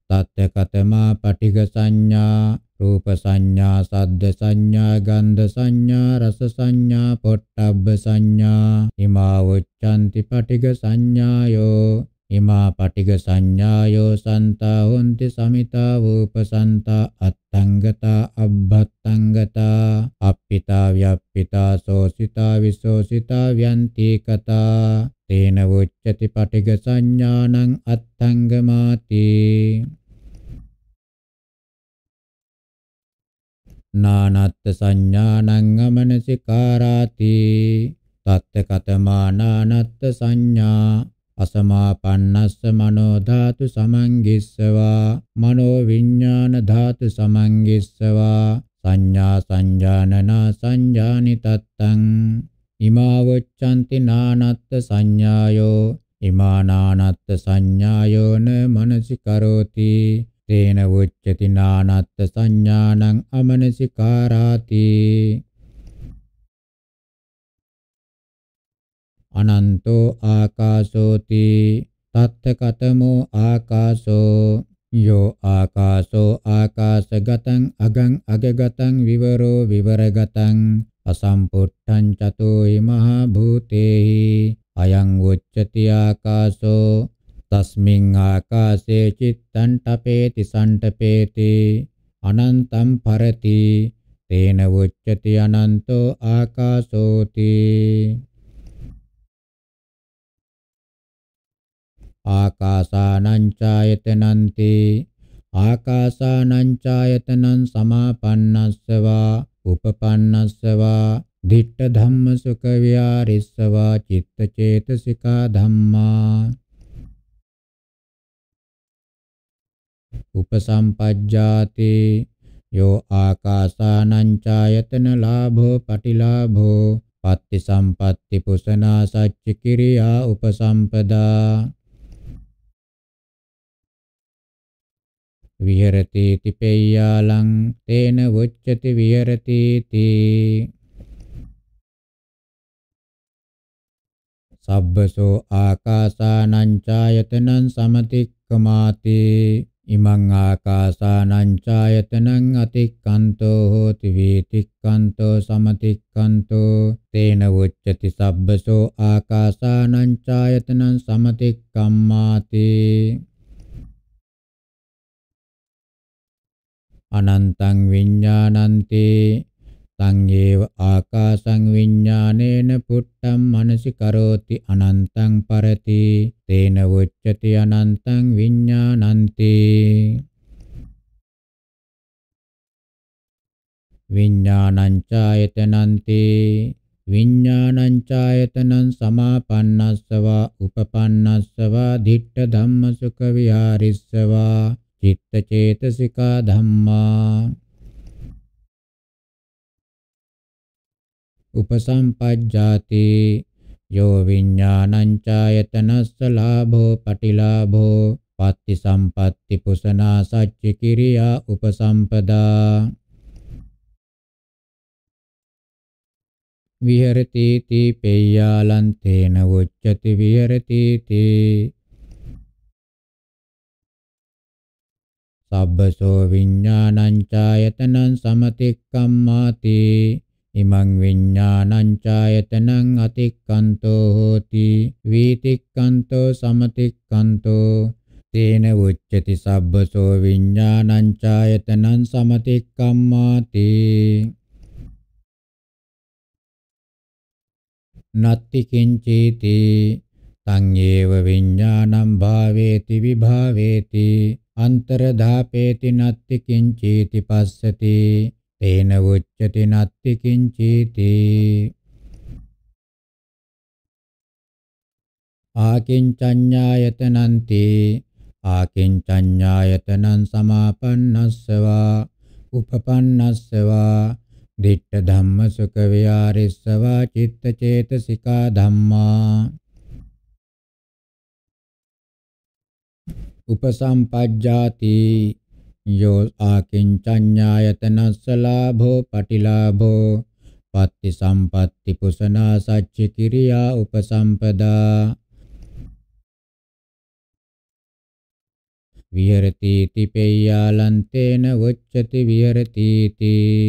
තත්ත කතමා පටිඝ සංඥා රූප සංඥා සද්ද සංඥා ගන්ධ සංඥා රස සංඥා පොට්ටබ්බ සංඥා හිමා උච්ඡන්ති පටිඝ සංඥායෝ හිමා පටිඝ සංඥායෝ සන්තා හොಂತಿ සමිතා වූපසන්තා අත්ංගතා අබ්බත්ංගතා අප්පිතා ව්‍යප්පිතා සෝසිතා විසෝසිතා ව්‍යන්ති කතා තේන වොච්චති පටිග සංඥානං අත්ංගමාති නානත් සංඥානං අමනසිකාරාති තත්ත කතමා නානත් සංඥා අසමාපන්නස්ස මනෝ ධාතු සමංගිස්සවා මනෝ විඥාන ධාතු සමංගිස්සවා සංඥා සංජානනා සංජානි තත්තං ඉමාවොච්ඡන්ති නානත්ත් සංඥායෝ ඉමානානත්ත් සංඥායෝන මනසිකරෝති තේන උච්චති නානත්ත් සංඥානං අමනසිකාරාති අනන්තෝ ආකාශෝති තත්ත කතමෝ ආකාශෝ යෝ ආකාශෝ ආකාශගතං අගං අගගතං විවරෝ විවරගතං අසම්පුට්ඨං චතෝ මහා භූතේහි අයං උච්චති ආකාශෝ තස්මින් ආකාශේ චිත්තං තපේති සම්තපේති අනන්තං පරති තේන උච්චති අනන්තෝ ආකාශෝති ආකාසානං ඡායතනන්ති ආකාසානං ඡායතනං සමාපන්නස්සවා උපපන්නස්සවා දිට්ඨ ධම්ම සුඛ විහාරිස්සවා චිත්ත චේතසිකා ධම්මා උපසම්පජ්ජාති යෝ ආකාසානං ඡායතන ලාභෝ පටිලාභෝ පත්ති සම්පatti පුසනා සච්ච කිරියා උපසම්පදා විහෙරති තිපේයාලං තේන වොච්චති විහෙරති තී සබ්බසෝ ආකාසානං ඡායතනං සමතික්කමාති ඉමං ආකාසානං ඡායතනං අතික්කන්තෝ හෝති වීතික්කන්තෝ සමතික්කන්තෝ තේන වොච්චති සබ්බසෝ ආකාසානං ඡායතනං සමතික්කම්මාති අනන්තං විඤ්ඤාණන්ති තං ඒව ආකාසං විඤ්ඤාණේන පුට්ටම් මනසි කරෝති අනන්තං පරති තේන උච්චති අනන්තං විඤ්ඤාණන්ති විඤ්ඤාණං ඡායතනන්ති විඤ්ඤාණං ඡායතනං සමාපන්නස්සවා උපපන්නස්සවා ධිට්ඨ ධම්මසුඛ විහාරිස්සවා චිත්ත චේතසිකා ධම්මා උපසම්පජ්ජාති යෝ විඥානං ඡායතනස්ස ලාභෝ පටිලාභෝ පත්ති සම්පatti පුසනා සච්ච කිරියා උපසම්පදා විහෙරති තී පේයාලන් තේන උච්චති විහෙරති තී සබ්බසෝ විඤ්ඤාණං ඡායතනං සමතික්කම්මාති ඉමං විඤ්ඤාණං ඡායතනං අතික්කන්තෝ හෝති වීතික්කන්තෝ සමතික්කන්තෝ තේන උච්චති සබ්බසෝ විඤ්ඤාණං ඡායතනං සමතික්කම්මාති නත්ති කිංචීති තං ඒව විඤ්ඤාණං භාවේති විභාවේති අන්තරධාපේති නත්ති කිංචීති පස්සති තේන උච්චති නත්ති කිංචීති ආකින්චඤ්ඤායතනන්ති ආකින්චඤ්ඤායතනං සමාපන්නස්සවා උපපන්නස්සවා දිට්ඨ ධම්ම සුඛ විහාරිස්සවා චිත්ත චේතසිකා ධම්මා උපසම්පජ්ජාති යෝ ආකින්චඤ්ඤායතනස්ස ලාභෝ පටිලාභෝ පත්ති සම්පත්ති පුසනා සච්ච කිරියා උපසම්පදා විහෙරති තිපේයාලන්තේන වොච්චති විහෙරති තී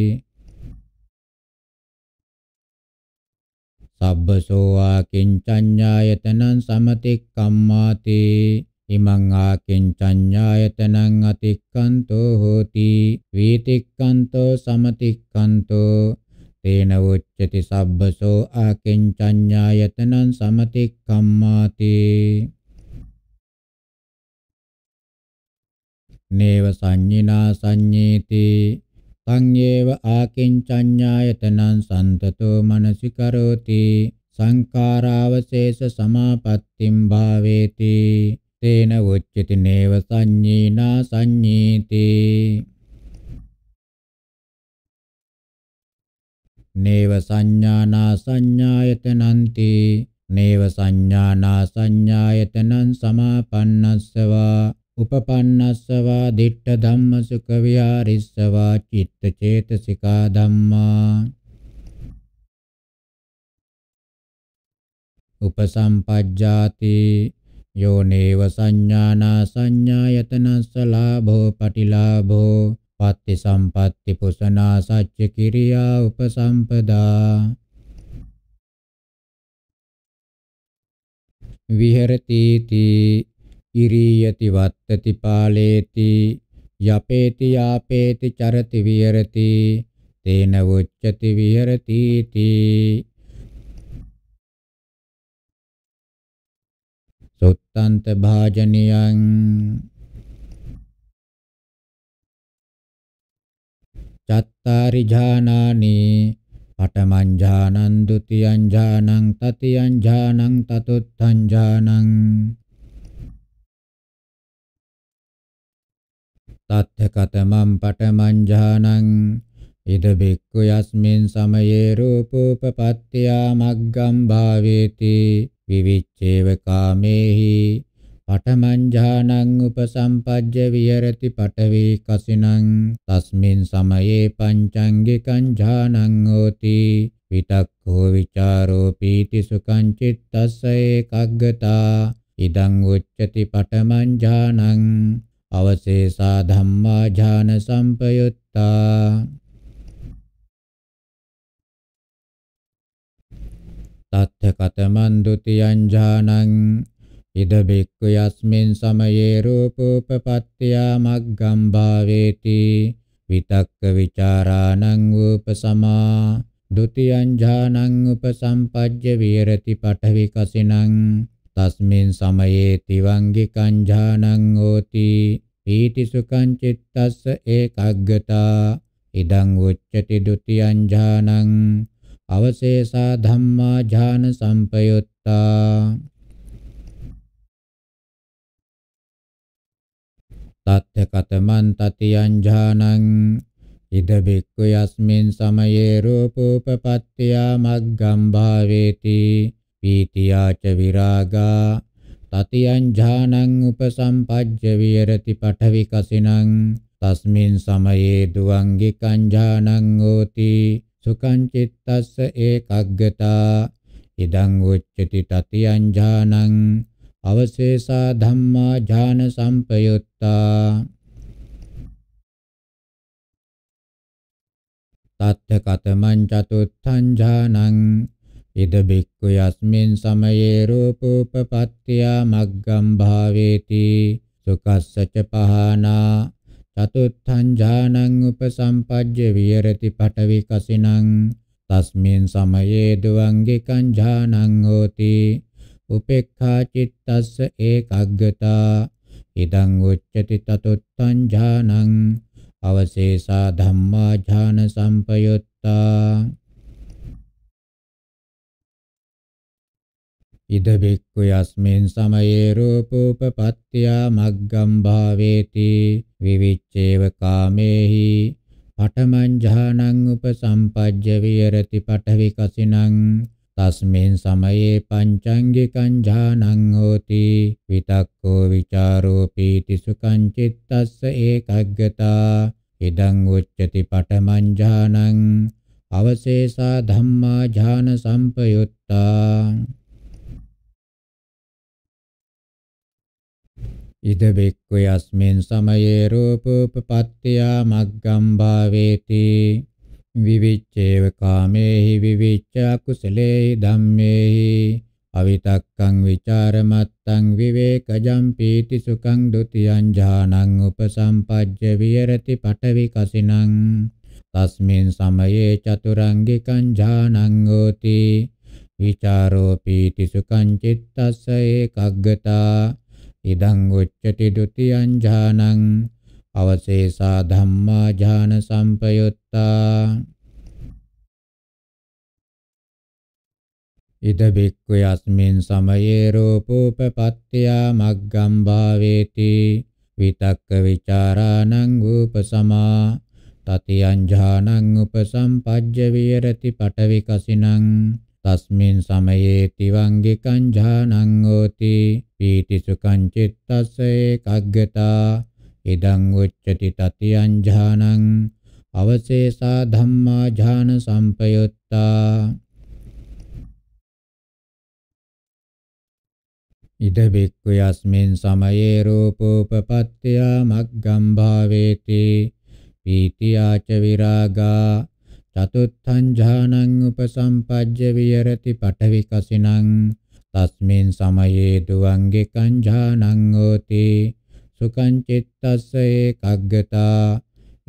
සබ්බසෝ ආකින්චඤ්ඤායතනං සමතික්කම්මාතේ ඉමං ආකින්චඤ්ඤායතනං අතික්කන්තෝ හෝති වීතික්කන්තෝ සමතික්කන්තෝ තේන උච්චති සබ්බසෝ ආකින්චඤ්ඤායතනං සමතික්ඛම්මාති නේව සංඤිනා සංඤේති සංයේව ආකින්චඤ්ඤායතනං සන්තතෝ මනසිකරෝති සංඛාරාවශේෂ සමාපත්තිම් භාවේති තේන උච්චති නේව සංඤීනා සංඤීති නේව සංඥානා සංඥායතනන්ති නේව සංඥානා සංඥායතනං සමාපන්නස්සවා උපපන්නස්සවා දිට්ඨ ධම්ම සුඛ විහාරිස්සවා චිත්ත චේතසිකා ධම්මා උපසම්පජ්ජාති යෝනේව සංඥානා සංඥායතනස්ස ලාභෝ පටිලාභෝ පත්ති සම්පත්ති පුසනා සච්ච කිරියා උපසම්පදා විහෙරති තී ඉරියති වත්තති පාලේති යපේති යාපේති චරති විහෙරති තේන උච්චති විහෙරති තී සොත්තන්ත භාජනියං චත්තාරි ඥානානි පඨමං ඥානං ဒ ුතියං ඥානං තතියං ඥානං තතුත්ථං ඥානං තත්ථකතමං පඨමං ඥානං ඉද බික්ඛු යස්මින් සමයේ රූපෝපපත්තියා මග්ගම් භාවේති විවිච්ඡේව කාමේහි පඨමං උපසම්පජ්ජ විහෙරති පඨවේ කසිනං තස්මින් සමයේ පංචංගිකං ඥානං හෝති විතක්ඛෝ විචාරෝ පීති සුඛං චිත්තස්ස ඒකග්ගතා ඉදං උච්චති පඨමං ඥානං අවශේෂා ධම්මා ඥාන සම්පයුත්තා තත්ථ කතමන් ဒ ුතියං ඥානං ඉද බික්ඛු යස්මින් සමයේ රූපෝපපත්ත්‍ය මග්ගම් භාවේති විතක්ක විචාරාණං උපසමා ဒ ුතියං ඥානං උපසම්පජ්ජ විරති පඨවි කසිනං තස්මින් සමයේ තිවංගිකං ඥානං හෝති පීති සුඛං චිත්තස්ස ඒකග්ගතා ඉදං උච්චති ဒ ුතියං ඥානං අවශේෂා ධම්මා ඥාන සම්පයුත්තා තත්ථ කතමන් තතියං ඥානං ඉද බික්ඛු යස්මින් සමයේ රූපෝපපත්තිය මග්ගම් භාවේති පීතියාච විරාගා තතියං ඥානං උපසම්පජ්ජ විහෙරති පඨවි කසිනං තස්මින් සමයේ දුවංගිකං ඥානං හෝති සුඛං චිත්තස්ස ඒකග්ගතා ඉදං උච්චති තතියං ඥානං අවශේෂා ධම්මා ඥාන සම්පයුත්තා තත්ථ කතමං චතුත්ථං ඥානං ඉද බික්ඛු යස්මින් සමයේ රූපෝපපත්තිය මග්ගම් භාවේති සුඛස්ස ච පහනා චතුත්ථං ඥානං උපසම්පජ්ජ විහෙරති පඨවි කසිනං තස්මින් සමයේ දුවංගිකං ඥානං හෝති උපේක්ඛා චිත්තස්ස ඒකග්ගතා ඉදං උච්චති තතුත්තං ඥානං අවශේෂා ධම්මා ඥාන සම්පයුත්තා ඉද බික්කු යස්මින් සමයේ රූපෝපපත්තියා මග්ගම් භාවේති විවිච්ඡේව කාමේහි පඨමං ඥානං උපසම්පජ්ජ විහෙරති පඨවි කසිනං තස්මින් සමයේ පංචංගිකං ඥානං හෝති විතක්කෝ විචාරෝ පීති සුඛං චිත්තස්ස ඒකග්ගතා ඉදං උච්චති පඨමං ඥානං අවශේෂා ධම්මා ඥාන සම්පයුත්තා ඉද බික්කු යස්මින් සමයේ රූපෝපපත්තියා මග්ගම් භාවේති විවිච්ඡේව කාමේහි විවිච්ඡ කුසලේහි ධම්මේහි අවිතක්කං විචාරමත්තං විවේකජම් පීති සුඛං ဒ ුතියං ඥානං උපසම්පජ්ජ විහෙරති පඨවි කසිනං තස්මින් සමයේ චතුරංගිකං ඥානං හෝති විචාරෝ පීති සුඛං චිත්තස්ස ඒකග්ගතා ඉදං උච්චති ဒ ුතියං ඥානං අවශේෂා ධම්මා ඥාන සම්පයුත්තා ඉද බික්ඛු යස්මින් සමයේ රූපෝපපත්ත්‍ය මග්ගම් භාවේති විතක්ක විචාරාණං උපසමා තතියං ඥානං උපසම්පජ්ජ විරති පටවිකසිනං තස්මින් සමයේ තිවංගිකං ඥානං හෝති පීති සුඛං චිත්තස්ස ඒකග්ගතා ඉදං උච්චති තතියං ඥානං අවශේෂා ධම්මා ඥාන සම්පයුත්තා ඉද බික්කු යස්මින් සමයේ රූපෝපපත්ත්‍ය මග්ගම් භාවේති පීතියාච විරාගා චතුත්ථං ඥානං උපසම්පජ්ජ විහෙරති පඨවි කසිනං තස්මින් සමයේ දුවංගිකං ඥානං හෝති සුඛං චිත්තස්ස ඒකග්ගතා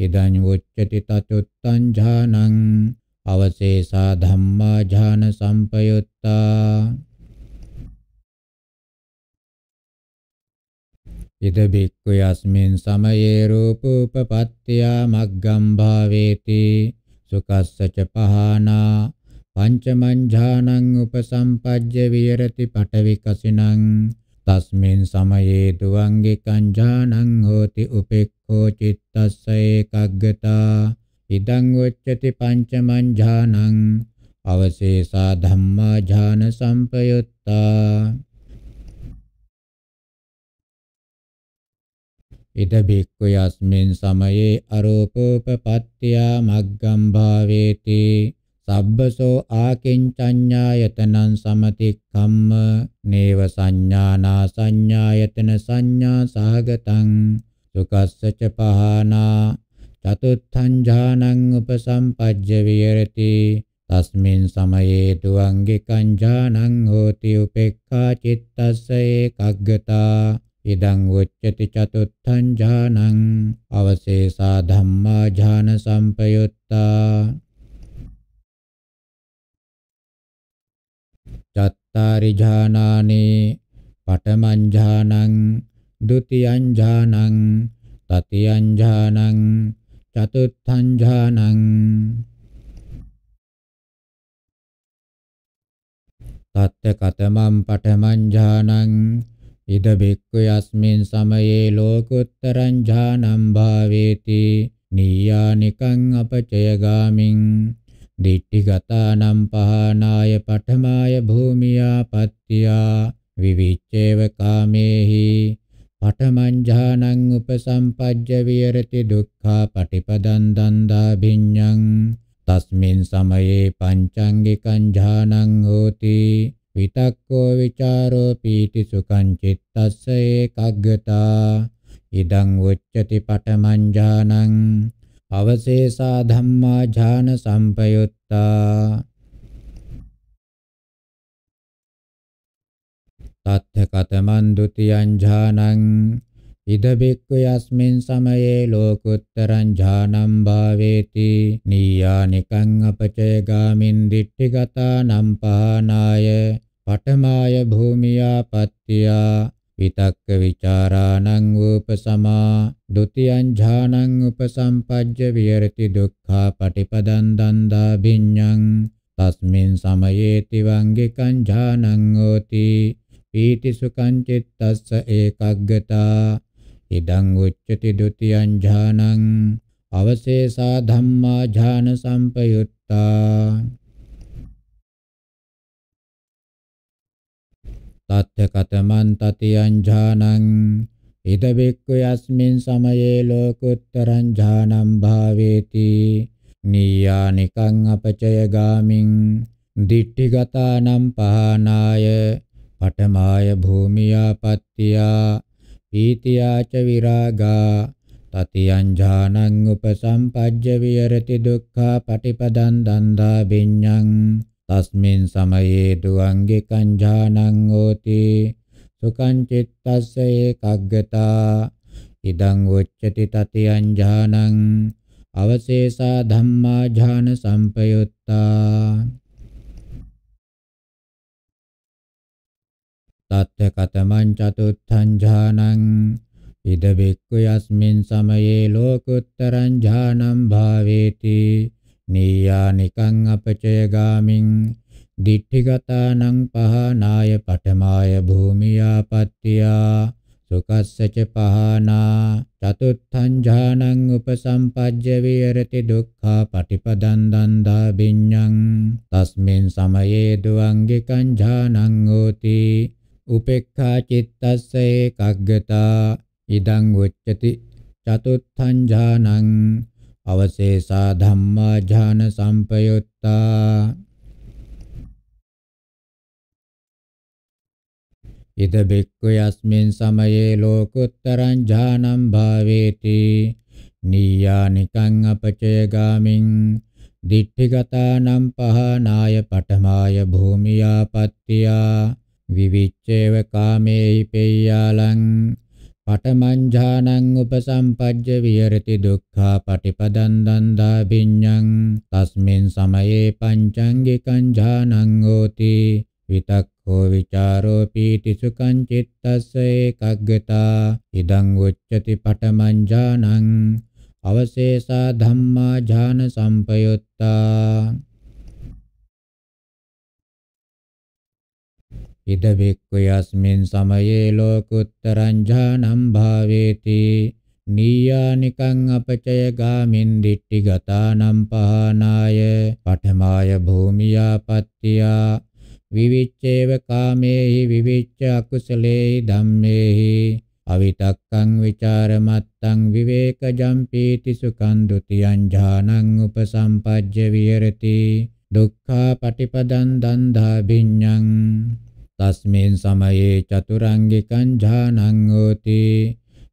ඉදං උච්චති චතුත්ථං ඥානං අවශේෂා ධම්මා ඥාන සම්පයුත්තා ඉද බික්ඛු යස්මින් සමයේ රූපෝපපත්ත්‍යා මග්ගම් භාවේති සුකස්සච පහනා පංචමංජානං උපසම්පජ්ජ විහෙරති පටවිකසිනං තස්මින් සමයේ දුවංගිකං ඥානං හෝති උපෙක්ඛෝ චිත්තස්ස ඒකග්ගතා ඉදං උච්චති පංචමං ඥානං අවශේෂා ධම්මා ඥාන සම්පයුත්තා ඉද බික්කු යස්මින් සමයේ අරූපෝපපත්ත්‍යා මග්ගම් භාවේති සබ්බසෝ ආකින්චඤ්ඤායතනං සමතික්ඛම්ම නේව සංඥානා සංඥායතන සංඥා සහගතං සුකස්සච පහනා චතුත්ථං ඥානං උපසම්පජ්ජ විහෙරති තස්මින් සමයේ දුවංගිකං ඥානං හෝති උපේක්ඛා චිත්තස්ස ඒකග්ගතා ඉදං උච්චති චතුත්ථං ඥානං අවශේෂා ධම්මා ඥාන සම්පයුත්තා චත්තාරි ඥානානි පඨමං ඥානං ဒ ුතියං ඥානං තතියං ඥානං චතුත්ථං ඥානං තත්ත කතමම් පඨමං ඥානං ඉද බික්කු යස්මින් සමයේ ලෝකුත්තරං ඥානං භාවේති නීයානිකං අපචයගාමින් දිට්ඨිගතානම් පහනාය පඨමාය භූමියාපත්තියා විවිච්ඡේව කාමේහි පඨමං ඥානං උපසම්පජ්ජ විහෙරති දුක්ඛා පටිපදං දන්දා භිඤ්ඤං තස්මින් සමයේ පංචාංගිකං ඥානං හෝති විතක්කෝ ਵਿਚාරෝ පීති සුඛං චිත්තස්ස ඒකග්ගතා ඉදං උච්චති පඨමං ඥානං අවශේෂා ධම්මා ඥාන සම්පයුත්තා තත්ථ කතමන් ဒ ුතියං ඥානං ඉද බික්කු යස්මින් සමයේ ලෝකුත්තරං ඥානම් භාවේති නීයානිකං අපචේ ගාමින් දිට්ඨිගතා නම් පහනාය පඨමාය භූමියා පත්‍ත්‍යා විතක්ක විචාරාණං උපසමා ဒ ුතියං ඥානං උපසම්පජ්ජ විහෙරති දුක්ඛා පටිපදං දන්දා භිඤ්ඤං තස්මින් සමයේ තිවංගිකං ඥානං ඕති පීති සුඛං චිත්තස්ස ඒකග්ගතා ඉදං උච්චති ဒ ුතියං ඥානං අවශේෂා ධම්මා ඥාන සම්පයුත්තා තත්ථකතමන් තතියං ඥානං ඉද බික්ඛු යස්මින් සමයේ ලෝකුත්තරං ඥානං භාවේති නීයානිකං අපචය ගාමින් දිට්ඨිගතානම් පහනාය පඨමාය භූමියාපත්තියා පීතියාච විරාගා තතියං ඥානං උපසම්පජ්ජ විහෙරති දුක්ඛා පටිපදං දන්දා බින්ඤං තස්මින් සමයේ දුංගිකං ඥානං හෝති සුඛං චිත්තස්ස ඒකග්ගතා ඉදං උච්චති තතියං ඥානං අවශේෂා ධම්මා ඥාන සම්පයුත්තා තත්ථ කතමං චතුත්ථං ඥානං ඉද බික්ඛු යස්මින් සමයේ ලෝකුත්තරං ඥානං භාවේති නීයානිකං අපචය ගාමින් දිඨිගතානං පහනාය පඨමාය භූමියාපත්තියා සුකස්සච පහනා චතුත්ථං ඥානං උපසම්පජ්ජ විහෙරති දුක්ඛා පටිපදං දන්දා බිඤ්ඤං තස්මින් සමයේ දුවංගිකං ඥානං ඕති උපේක්ඛා චිත්තස්ස ඒකග්ගතා ඉදං උච්චති චතුත්ථං ඥානං අවශේෂා ධම්මා ඥාන සම්පයුත්තා ඉද බික්ඛු යස්මින් සමයේ ලෝකුත්තරං ඥානං භාවේති නීයානිකං අපචයගාමින් දිට්ඨිගතානම් පහනාය පඨමාය භූමියාපත්තියා විවිච්ඡේව කාමේහි පෙය්‍යාලං පටමංජානං උපසම්පජ්ජ විහෙරති දුක්ඛා පටිපදං දන්දා භිඤ්ඤං තස්මින් සමයේ පංචංගිකං ඥානං හෝති විතක්ඛෝ විචාරෝ පීති සුඛං චිත්තස්ස ඒකග්ගතා ඉදං උච්චති පටමංජානං අවශේෂා ධම්මා ඥාන සම්පයුත්තා ඉද බික්ඛු යස්මින් සමයේ ලෝකුත්තරං ඥානං භාවේති නීයානිකං අපචය ගාමින් දිට්ටි ගතානම් පහනාය පඨමාය භූමියාපත්තියා විවිච්ඡේව කාමේහි විවිච්ඡ අකුසලේහි ධම්මේහි අවිතක්කං විචාරමත්තං විවේකජම් පීති සුඛං ဒ ුතියං ඥානං උපසම්පජ්ජ විහෙරති දුක්ඛා පටිපදං දන්දා භිඤ්ඤං තස්මින් සමයේ චතුරංගිකං ඥානං හෝති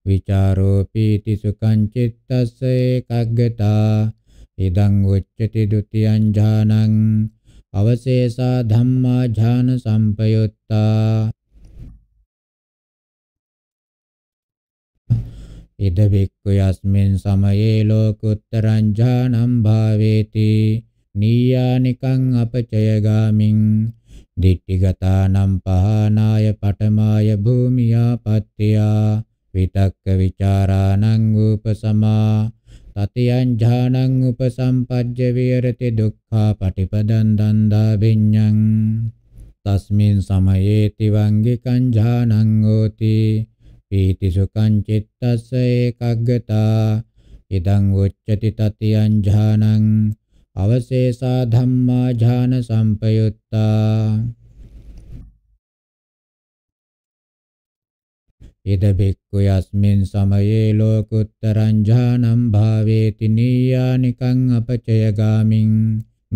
විචාරෝපි තිසුකං චිත්තස්ස ඒකග්ගතා ඉදං උච්චති ဒ ුතියං ඥානං අවශේෂා ධම්මා ඥාන සම්පයුත්තා ඉද බික්ඛු යස්මින් සමයේ ලෝකුත්තරං ඥානං භාවේති නීයානිකං අපචයගාමින් දිට්ඨිගතානම් පහනාය පඨමාය භූමියාපත්ත්‍යා විතක්ක විචාරාණං උපසමා තතියං ඥානං උපසම්පජ්ජ විහෙරති දුක්ඛා පටිපදං දන්දා විඤ්ඤං තස්මින් සමයේ තිවංගිකං ඥානං ඕති පීති සුඛං චිත්තස්ස ඒකග්ගතා ඉදං උච්චති තතියං ඥානං අවශේෂා ධම්මා ඥාන සම්පයුත්තා ඉද බික්කු යස්මින් සමයේ ලෝකුත්තරං ඥානම් භාවේති නීයානිකං අපචයගාමින්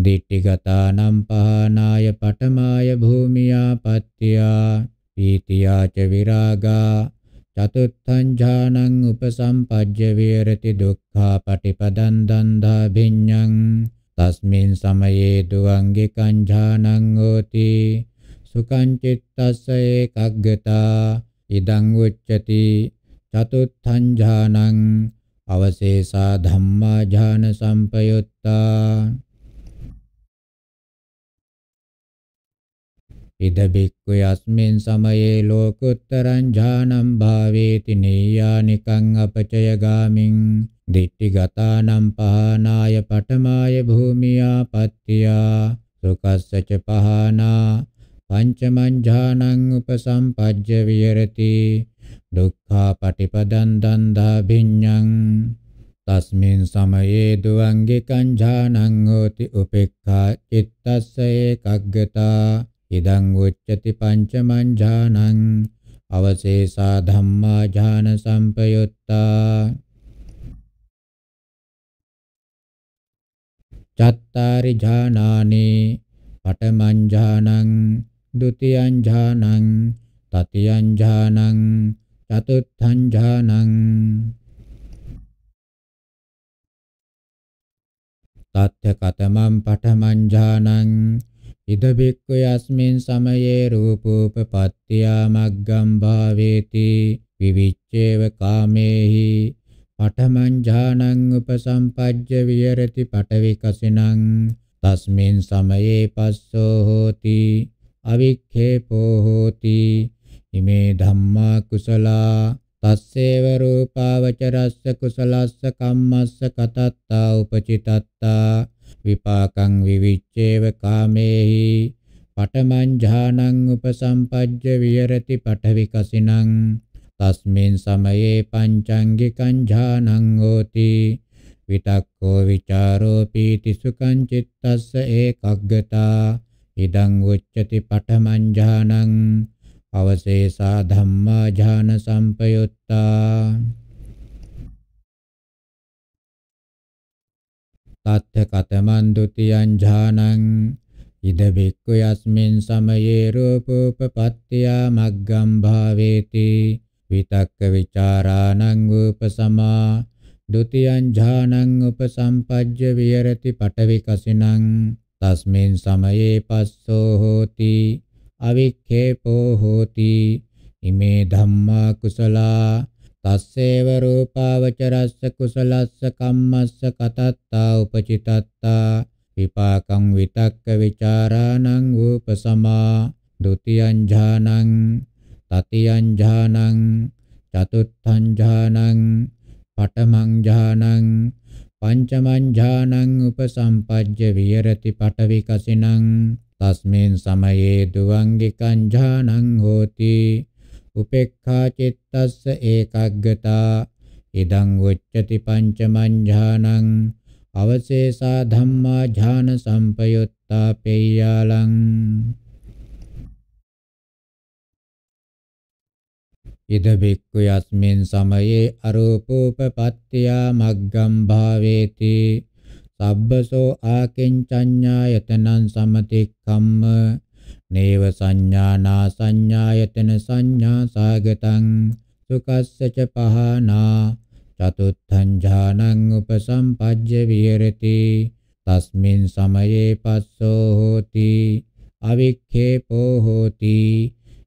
දිට්ඨිගතානම් පහනාය පඨමාය භූමියාපත්ත්‍යා පීතියාච විරාගා චතුත්ථං ඥානං උපසම්පජ්ජ විහෙරති දුක්ඛා පටිපදං දන්දා භිඤ්ඤං තස්මින් සමයේ දුවංගිකංඡානං හෝති සුඛං චිත්තස්ස ඒකග්ගතා ඉදං උච්චති චතුත්ථං ඥානං අවශේෂා ධම්මා ඥාන සම්පයුත්තා ඉද බික්කු යස්මින් සමයේ ලෝකුත්තරං ඥානං භාවේති නීයානිකං අපචයගාමින් දිට්ඨිගතානම් පහනාය පඨමාය භූමියාපත්තියා සුකස්සච පහනා පංචමංජානං උපසම්පජ්ජ විහෙරති දුක්ඛා පටිපදං දන්දා භිඤ්ඤං තස්මින් සමයේ දුවංගිකං ඥානං හෝති උපේක්ඛා චිත්තස්ස ඒකග්ගතා ඉදං උච්චති පංචමං ඥානං අවශේෂා ධම්මා ඥාන සම්පයුත්තා චත්තාරි ඥානානි පඨමං ඥානං ဒ ුතියං ඥානං තතියං ඥානං චතුත්ථං ඥානං තත්ථ කතමං පඨමං ඥානං ඉද බික්ඛු යස්මින් සමයේ රූපෝපපත්තියා මග්ගම් භාවේති විවිච්ඡේව කාමේහි පඨමං ඥානං උපසම්පජ්ජ විහෙරති පඨවිකසිනං තස්මින් සමයේ පස්සෝ හෝති අවික්ඛේපෝ හෝති ඉමේ ධම්මා කුසලා තස්සේව රූපාවචරස්ස කුසලස්ස කම්මස්ස කතත්තා උපචිතත්තා විපාකං විවිච්ඡේව කාමේහි පඨමං ඥානං උපසම්පජ්ජ විහෙරති පඨවිකසිනං තස්මින් සමයේ පංචාංගිකං ඥානං හෝති විතක්කෝ විචාරෝ පීති සුඛං චිත්තස්ස ඒකග්ගතා ඉදං උච්චති පඨමං ඥානං අවශේෂා ධම්මා ඥාන සම්පයුත්තා තත්ථ කතමන් ဒ ුතියං ඥානං ඉද බික්ඛු යස්මින් සමයේ රූපෝපපත්තිය මග්ගම් භාවේති විතක්ක ਵਿਚාරාණං උපසමා ဒ ුතියං ඥානං උපසම්පජ්ජ විහෙරති පඨවි කසිනං තස්මින් සමයේ පස්සෝ හෝති අවික්ඛේපෝ හෝති ඉමේ ධම්මා කුසලා තස්සේව රූපාවචරස්ස කුසලස්ස කම්මස්ස කතත්තා උපචිතත්තා විපාකං විතක්ක ਵਿਚාරාණං උපසමා ဒ ුතියං ඥානං තතියං ඥානං චතුත්ථං ඥානං පඨමං ඥානං පංචමං ඥානං උපසම්පජ්ජ විහෙරති පඨවිකසිනං තස්මෙන් සමයේ දුවංගිකං ඥානං හෝති උපේක්ඛා චිත්තස්ස ඒකග්ගතා ඉදං උච්චති පංචමං ඥානං අවශේෂා ධම්මා ඥාන සම්පයුත්තා පෙය්‍යාලං ඉද බික්කු යස්මින් සමයේ අරූපූපපත්තියා මග්ගම් භාවේති සබ්බසෝ ආකින්චඤ්ඤායතනං සමතික්ඛම්ම නේව සංඥානා සංඥායතන සංඥා සාගතං සුකස්සච පහනා චතුත්ථං ඥානං උපසම්පජ්ජ විහෙරති තස්මින් සමයේ පස්සෝ හෝති අවික්ඛේපෝ හෝති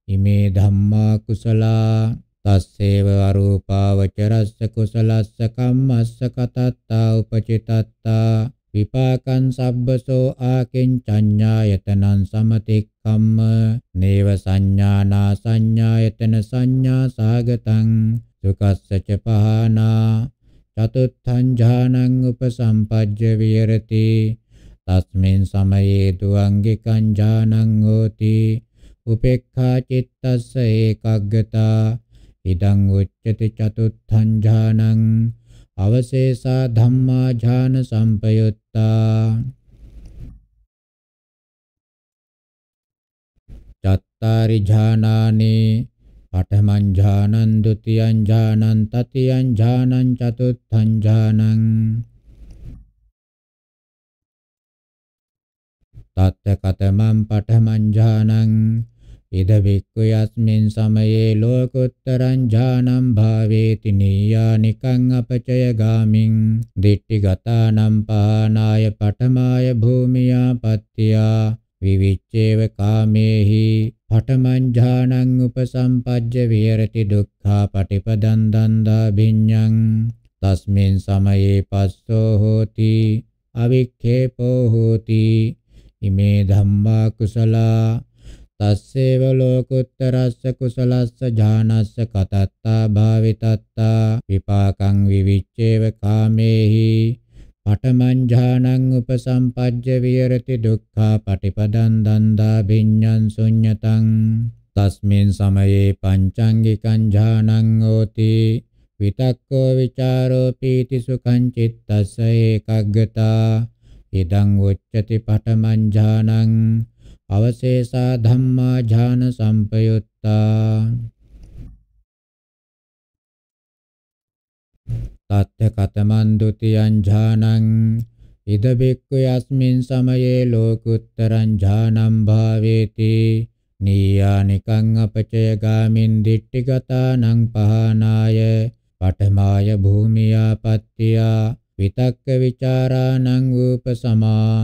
ඉමේ ධම්මා කුසලා තස්සේව අරූපාවචරස්ස කුසලස්ස කම්මස්ස කතත්තා උපචිතත්තා විපාකං සබ්බසෝ ආකෙන් චඤ්ඤායතනං සමතික්ඛම්ම නේව සංඥානා සංඥායතන සංඥා සාගතං සුකස්සච පහනා චතුත්ථං ඥානං උපසම්පජ්ජ විහෙරති තස්මින් සමයේ දුංගිකං ඥානං හෝති උපේක්ඛා චිත්තස්ස ඒකග්ගතා ඉදං උච්චති චතුත්ථං ඥානං අවශේෂා ධම්මා ඥාන සම්පයුත්තා චත්තාරි ඥානානි පඨමං ඥානං ဒ ුතියං ඥානං තතියං ඥානං චතුත්ථං ඥානං තත්ත කතමං පඨමං ඥානං ඉද වික්ඛු යස්මින් සමයේ ලෝකුත්තරං ඥානං භාවේති නීයානිකං අපචය ගාමින් දිට්ඨිගතානම් පහනාය පඨමාය භූමියා පත්‍ත්‍යා විවිච්ඡේව කාමේහි පඨමං ඥානං උපසම්පජ්ජ විහෙරති දුක්ඛා පටිපදං දන්දා භිඤ්ඤං තස්මින් සමයේ පස්සෝ හෝති අවික්ඛේපෝ හෝති ඉමේ ධම්මා කුසලා තස්සේව ලෝකුත්තරස්ස කුසලස්ස ඥානස්ස කතත්තා භාවිතත්තා විපාකං විවිච්ඡේව කාමේහි පඨමං ඥානං උපසම්පජ්ජ විහෙරති දුක්ඛා පටිපදං දන්දා භිඤ්ඤං ශුඤ්ඤතං තස්මින් සමයේ පංචාංගිකං ඥානං ඕති විතක්කෝ විචාරෝ පීති සුඛං චිත්තස්ස ඒකග්ගතා ඉදං උච්චති පඨමං ඥානං අවශේෂා ධම්මා ඥාන සම්පයුත්තා තත්ථ කතමන් ဒ ුතියං ඥානං ඉද බික්ඛු යස්මින් සමයේ ලෝකුත්තරං ඥානං භාවේති නීයානිකං අපචය ගාමින් දිට්ඨිගතානං පහනාය පඨමාය භූමියාපත්ත්‍යා විතක්ක විචාරාණං උපසමා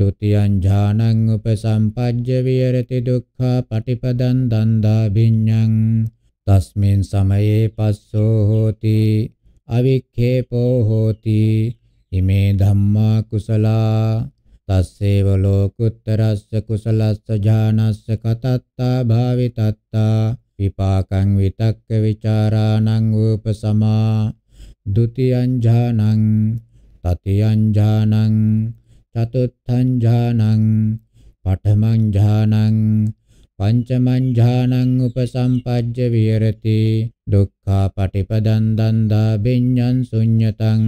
ဒုတိယ ඥානං උපසම්පජ්ජ විහෙරති දුක්ඛා පටිපදං දන්දා භිඤ්ඤං තස්මින් සමයේ පස්සෝ හෝති අවික්ඛේපෝ හෝති ඉමේ ධම්මා කුසලා තස්සේව ලෝකුත්තරස්ස කුසලස්ස ඥානස්ස කතත්තා භාවිතත්තා විපාකං විතක්ක විචාරාණං උපසමා ဒုတိယ ඥානං තතිය ඥානං චතුත්ථං ඥානං පඨමං ඥානං පංචමං ඥානං උපසම්පජ්ජ විහෙරති දුක්ඛාපටිපදං දන්දා විඤ්ඤං ශුඤ්ඤතං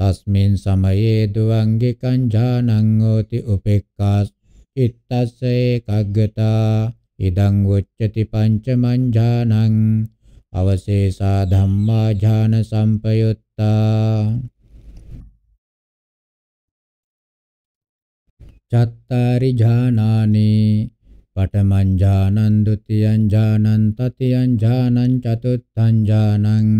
තස්මින් සමයේ දුවංගිකං ඥානං ඕති උපේක්ඛා ඉත්තස්ස ඒකග්ගතා ඉදං උච්චති පංචමං ඥානං අවශේෂා ධම්මා ඥාන සම්පයුත්තා චත්තාරි ඥානානි පඨමං ඥානං ဒ ුතියං ඥානං තතියං ඥානං චතුත්ථං ඥානං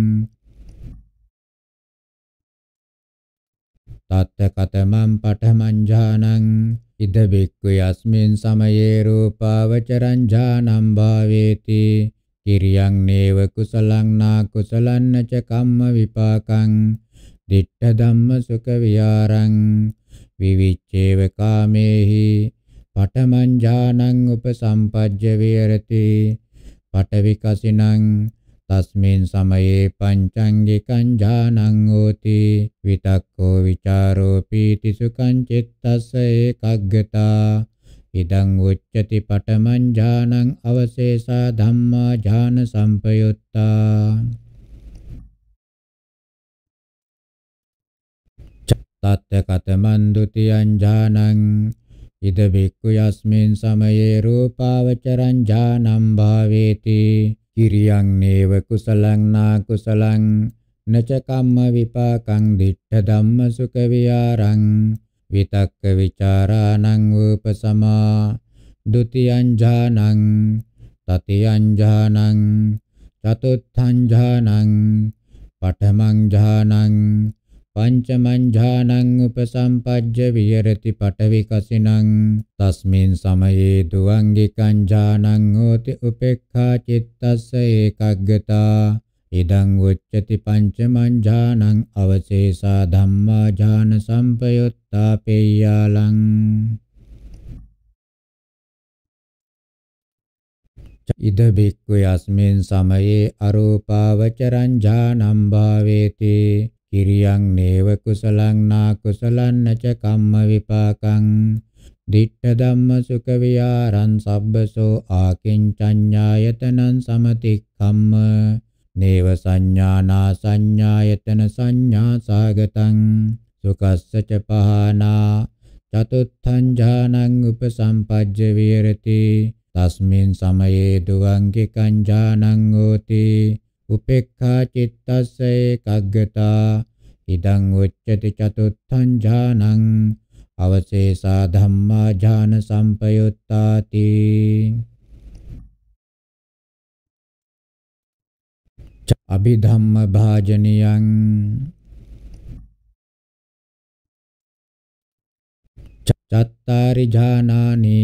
තත්ත කතමං පඨමං ඥානං ඉද බික්ඛු යස්මින් සමයේ රූපාවචරං ඥානං භාවේති කිරියං නේව කුසලං නා කුසලං ච කම්ම විපාකං දිට්ඨ ධම්ම සුඛ විහාරං විවිච්ඡේව කාමේහි පඨමං ඥානං උපසම්පජ්ජ විහෙරති පඨවිකසිනං තස්මින් සමයේ පංචංගිකං ඥානං හෝති විතක්කෝ විචාරෝ පීති සුඛං චිත්තස්ස ඒකග්ගතා ඉදං උච්චති පඨමං ඥානං අවශේෂා ධම්මා ඥාන සම්පයුත්තා තත්ත කතමන් ဒ ුතියං ඥානං ඉද බික්ඛු යස්මින් සමයේ රූපාවචරං ඥානම් භාවේති කිරියං නේව කුසලං නා කුසලං නච කම්ම විපාකං දිට්ඨ ධම්ම සුඛ විහරං විතක්ක විචාරාණං උපසමා ဒ ුතියං ඥානං තතියං ඥානං චතුත්ථං ඥානං පඨමං ඥානං පංචමංජානං උපසම්පජ්ජ විහෙරති පටවිකසිනං තස්මින් සමයේ දුවංගිකං ඥානං හෝති උපේක්ඛා චිත්තස්ස ඒකග්ගතා ඉදං උච්චති පංචමංජානං අවශේෂා ධම්මා ඥාන සම්පයුත්තා පේයාලං ඉද බික්කු යස්මින් සමයේ අරූපාවචරං ඥානම් භාවේති කිරියං නේව කුසලං නා කුසලං නච කම්ම විපාකං දිට්ඨ ධම්ම සුඛ විහාරං සබ්බසෝ ආකින්චඤ්ඤායතනං සමතික්ඛම්ම නේව සංඥානා සංඥායතන සංඥා සාගතං සුකස්සච පහනා චතුත්ථං ඥානං උපසම්පජ්ජ විහෙරති තස්මින් සමයේ දුවං කිකං ඥානං හෝති උපේක්ඛා චිත්තස්ස ඒකග්ගතා ඉදං උච්චති චතුත්ථං ඥානං අවශේෂා ධම්මා ඥාන සම්පයුත්තාති අභිධම්ම භාජනියං චත්තාරි ඥානානි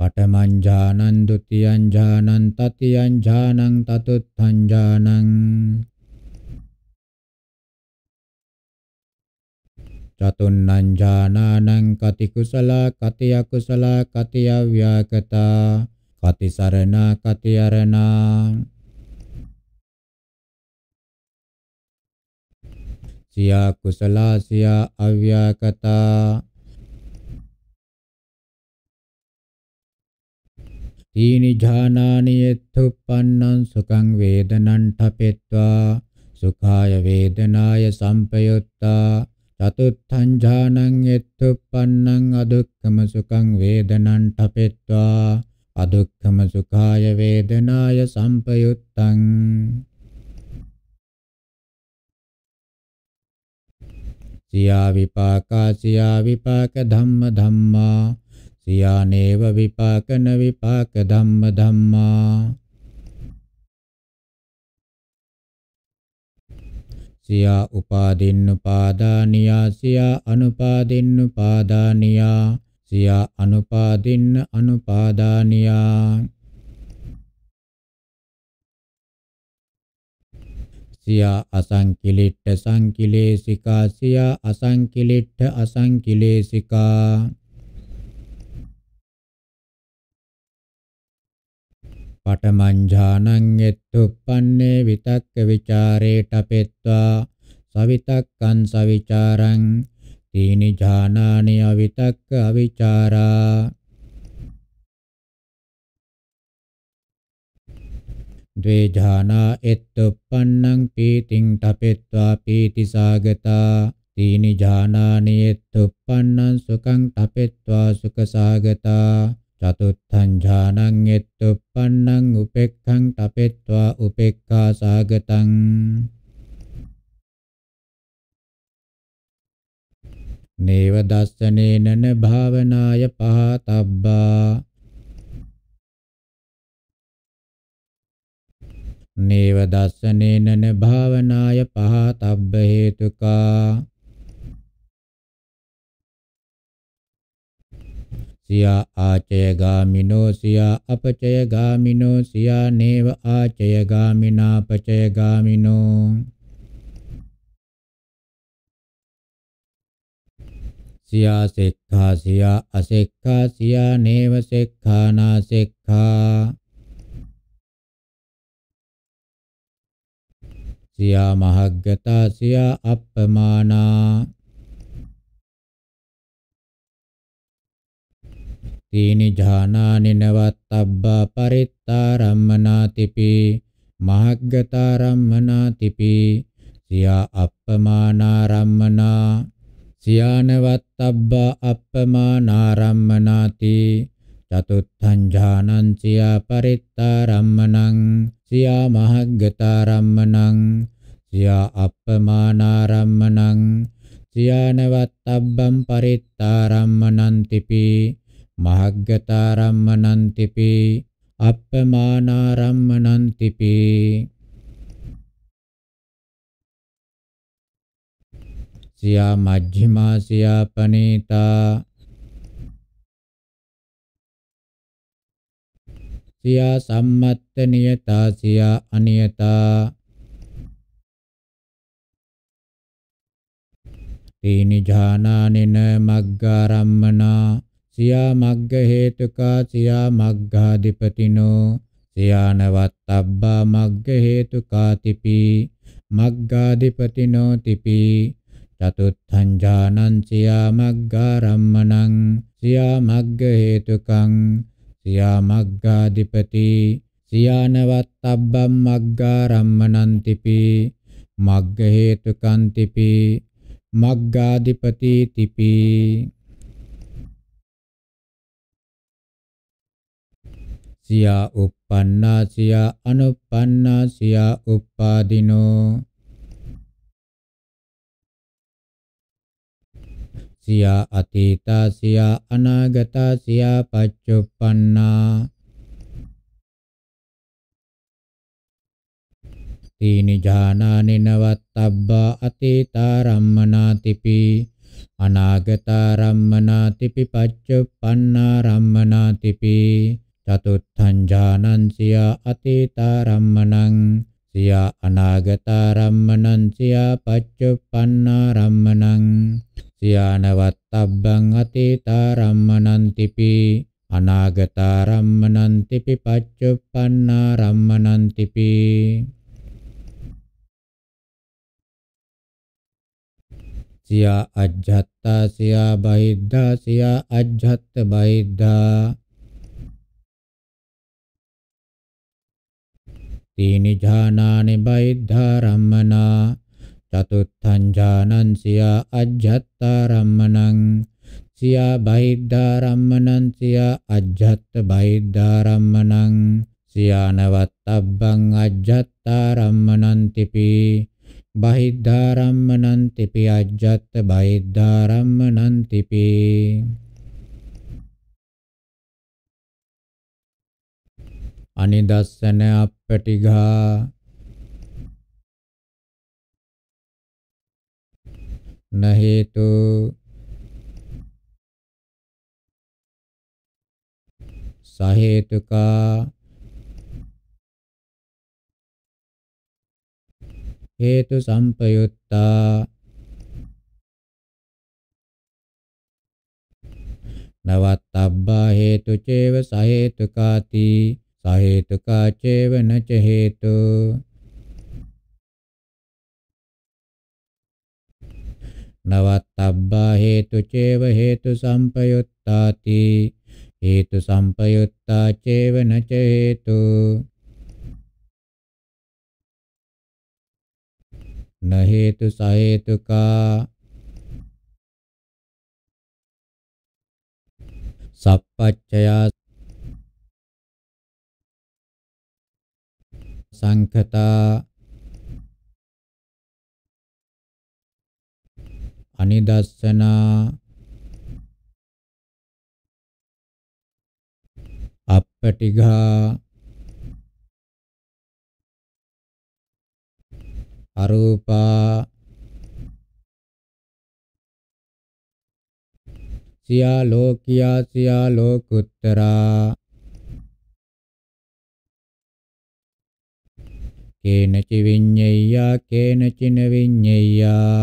පඨමං ඥානං ဒ ුතියං ඥානං තතියං ඥානං තතුත්ථං ඥානං චතුන්නං ඥානානං කති කුසලා කති අකුසලා කති අව්‍යාකතා කති සරණා කති අරණා සියා කුසලා සියා අව්‍යාකතා තීනි ඥානානි යත්තුප්පන්නං සුඛං වේදනං ඨපෙත්වා සුඛාය වේදනාය සම්පයුත්තා චතුත්ථං ඥානං යත්තුප්පන්නං අදුක්ඛම සුඛං වේදනං ඨපෙත්වා අදුක්ඛම සුඛාය වේදනාය සම්පයුත්තං සියා විපාකා සියා විපාක ධම්ම ධම්මා සියානේව විපාකන විපාක ධම්ම ධම්මා සියා උපාදින්නුපාදානියා සියා අනුපාදින්නුපාදානියා සියා අනුපාදින්න අනුපාදානියා සියා අසංකිලිට්ඨ සංකිලේසිකා සියා අසංකිලිට්ඨ අසංකිලේසිකා පටමංජානං එත්තුප්පන්නේ විතක්ක ਵਿਚාරේට පෙත්වා සවිතක්කං සවිචාරං තීනි ඥානානි අවිතක්ක අවිචාරා ද්වේ ඥානා එත්තුප්පන්නං පීතිං තපෙත්වා පීති සාගතා තීනි ඥානානි එත්තුප්පන්නං සුඛං තපෙත්වා සුඛ සාගතා චතුත්ථං ඥානං එත්තුප්පන්නං උපෙක්ඛං තපෙත්වා උපෙක්ඛා සාගතං නේව දස්සනේනන භාවනාය පහතබ්බා නේව දස්සනේනන භාවනාය පහතබ්බ හේතුකා सिया आचय गामिनो सिया अपचय गामिनो सिया नेव आचय गामिनापचय गामिनो सिया सिक्खा सिया असिक्खा सिया नेव सिक्खा ना सिक्खा सिया सिया अपमाना තීනි ඥානානිනවත්තබ්බා පරිත්තාරම්මනාතිපි මහග්ගතාරම්මනාතිපි සියා අප්පමානාරම්මනා සියානවත්තබ්බා අප්පමානාරම්මනාති චතුත්ථං ඥානං සියා පරිත්තාරම්මනං සියා මහග්ගතාරම්මනං සියා අප්පමානාරම්මනං සියානවත්තබ්බම් පරිත්තාරම්මනන්තිපි මහග්ගතාරම්මනන්තිපි අප්පමානාරම්මනන්තිපි සියා මජ්ක්‍ධිමා සියා පනීතා සියා සම්මත්ත නියතා සියා අනියතා තීනි ඥානානින මග්ගාරම්මනා සියා මග්ග හේතුකා සියා මග්ගාධිපතිනෝ සියානවත්තබ්බා මග්ග හේතුකාතිපි මග්ගාධිපතිනෝ තිපි චතුත්ථං ඥානං සියා මග්ගාරම්මණං සියා මග්ග හේතුකං සියා මග්ගාධිපති සියානවත්තබ්බම් මග්ගාරම්මණං තිපි මග්ග හේතුකං තිපි මග්ගාධිපති තිපි සියා uppannā සියා anuppannā සියා uppādinō සියා අතීතා සියා අනාගතා සියා පච්චුප්පන්නා තීනි ඥානානි නවත්තබ්බා අතීතා රම්මනාතිපි අනාගතා රම්මනාතිපි පච්චුප්පන්නා රම්මනාතිපි චතුත්ථං ඥානං සියා අතීතාරම්මණං සියා අනාගතාරම්මණං සියා පච්චුප්පන්නාරම්මණං සියානවත්තබ්බං අතීතාරම්මණං තිපි අනාගතාරම්මණං තිපි පච්චුප්පන්නාරම්මණං තිපි සියා අජ්ජත්තා සියා බහිද්ධා සියා අජ්ජත් බහිද්ධා තීනි ඥානානි බයිද්ධාරම්මනා චතුත්ථං ඥානං සියා අජ්ජත්තාරම්මනං සියා බයිද්ධාරම්මනං සියා අජ්ජත් බයිද්ධාරම්මනං සියා නවත්තබ්බං අජ්ජත්තාරම්මනං තිපි බහිද්ධාරම්මනං තිපි අජ්ජත් බයිද්ධාරම්මනං තිපි අනිදස්සන අප්පටිඝා නහේතු සහේතුකා හේතු සම්පයුත්තා නවත්තබ්බා හේතු චේව සහේතුකාති සහේතුකාචේවන ච හේතු නවත්තබ්බා හේතු චේව හේතු සම්පයුත්තාති හේතු සම්පයුත්තා චේවන ච හේතු න හේතු සහේතුකා සප්පච්චයා සංඛතා අනිදස්සනා අපටිඝා අරූපා සියා ලෝකියා සියා ලෝකුත්තරා කේනචි විඤ්ඤෙය්‍යා කේනචින විඤ්ඤෙය්‍යා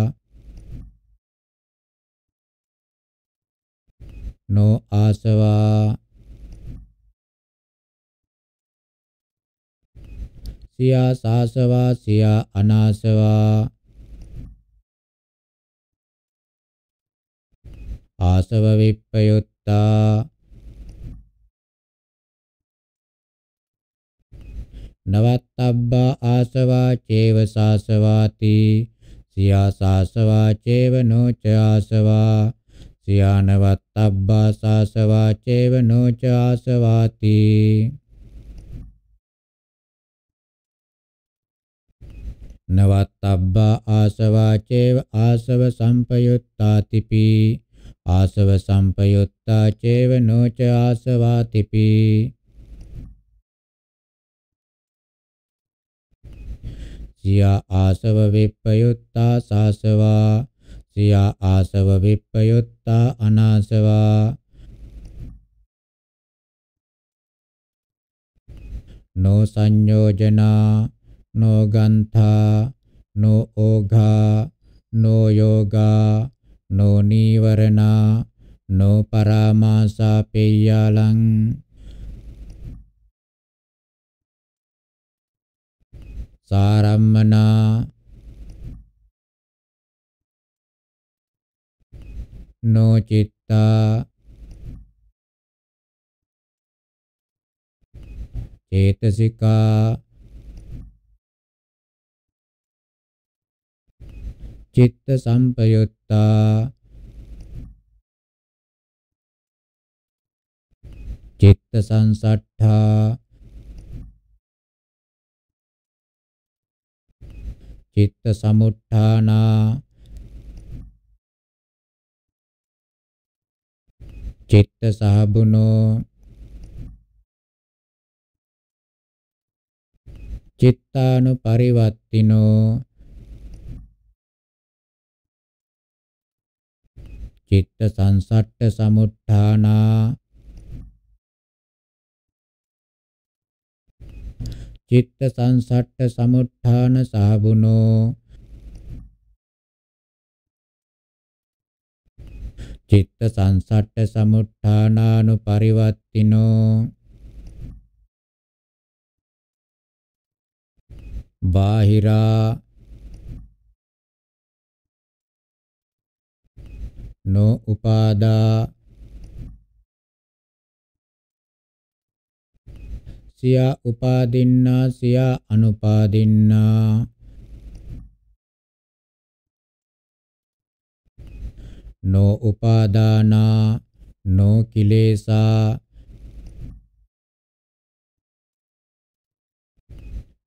නෝ ආසවා සියා සාසවා සියා අනාසවා ආසව විප්පයුත්තා නවත්තබ්බා ආසවා චේව සාසවාති සියා සාසවා චේව නොච ආසවා සියා නවත්තබ්බා සාසවා චේව නොච ආසවාති නවත්තබ්බා ආසවා චේව ආසව සම්පයුත්තාතිපි ආසව සම්පයුත්තා චේව නොච ආසවාතිපි සියා ආසව විප්පයුත්තා සාසවා සියා ආසව විප්පයුත්තා අනාසවා නෝ සංයෝජනා නෝ ගන්ථා නෝ ඕඝා නෝ යෝගා නෝ නීවරණා නෝ පරාමාසා පෙය්‍යාලං සාරම්මනා නොචිත්තා චේතසිකා චිත්ත සම්පයුත්තා චිත්ත සංසට්ඨා චිත්ත සමුට්ඨානා චිත්ත සහබුනෝ චිත්තානු පරිවත්තිනෝ චිත්ත සංසට්ඨ සමුට්ඨානා චිත්ත සංසට්ඨ සමුත්ථාන සාබුනෝ චිත්ත සංසට්ඨ සමුත්ථානානු පරිවත්තිනෝ බාහිරා නො උපාදා සියා උපාදින්නා සියා අනුපාදින්නා නෝ උපාදානා නෝ කිලේසා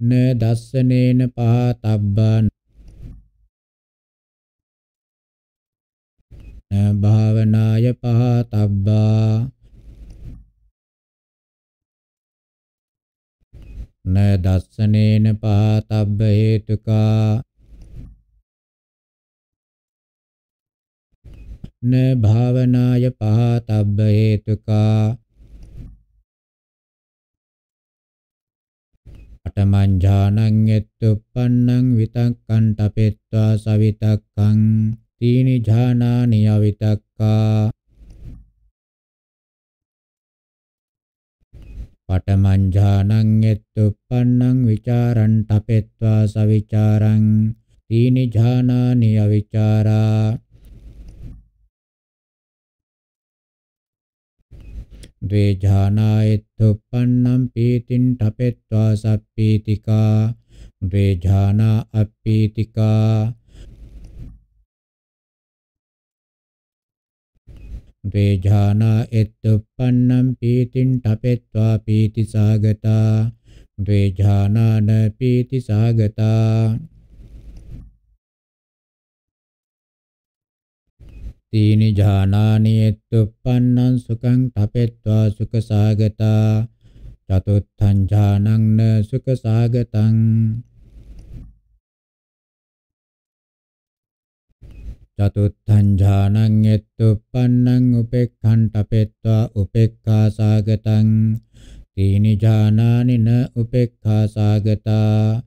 න දස්සනේන පහතබ්බන් න භාවනාය පහතබ්බා න දස්සනේන පහතබ්බ හේතුකා න භාවනාය පහතබ්බ හේතුකා අටමංජානං එත්තුප්පන්නං විතක්කං තපෙත්වා සවිතක්කං තීනි ඥානානි අවිතක්කා පටමංජානං එත්තුප්පන්නං විචාරං තපෙත්වා සවිචාරං තීනි ඥානානි අවිචාරා ද්වේ ඥානායත්තුප්පන්නං පීතින් තපෙත්වා සප්පීතිකා ද්වේ ඥානා අප්පීතිකා ද්වේජානා එත්තුප්පන්නං පීතින් තපෙත්වා පීති සාගතා ද්වේජානාන පීති සාගතා තීනි ජානානි එත්තුප්පන්නං සුඛං තපෙත්වා සුඛ සාගතා චතුත්ථං ඥානං සුඛ සාගතං චතුත්ථං ඥානං එත්තුප්පන්නං උපේක්ඛණ්ඨපෙත්වා උපේක්ඛාසගතං තීනි ඥානානින උපේක්ඛාසගතා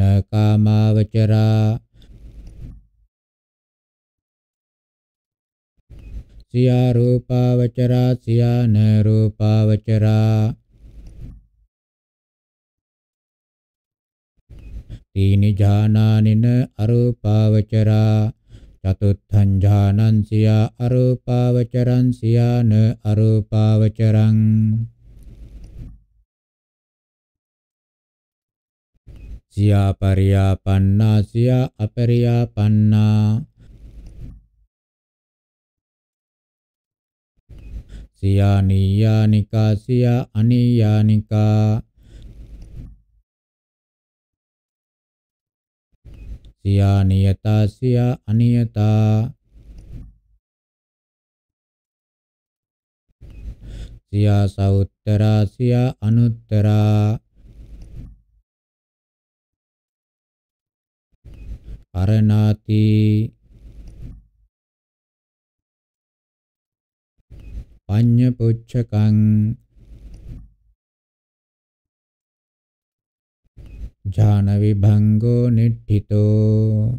නකාමවචරා සියා රූපාවචරා සියා නරූපාවචරා තීනි ඥානානින අරූපාවචරා චතුත්ථං ඥානංසියා අරූපාවචරං සියාන අරූපාවචරං සියා පරියාපන්නා සියා අපරියාපන්නා සියා නීයානිකා සියා අනීයානිකා සියා නියතා සියා අනියතා සියා සවුත්තරා සියා අනුත්තරා අරණාති පඤ්ඤ පුච්ඡකං ඥාන විභංගෝ නිට්ඨිතෝ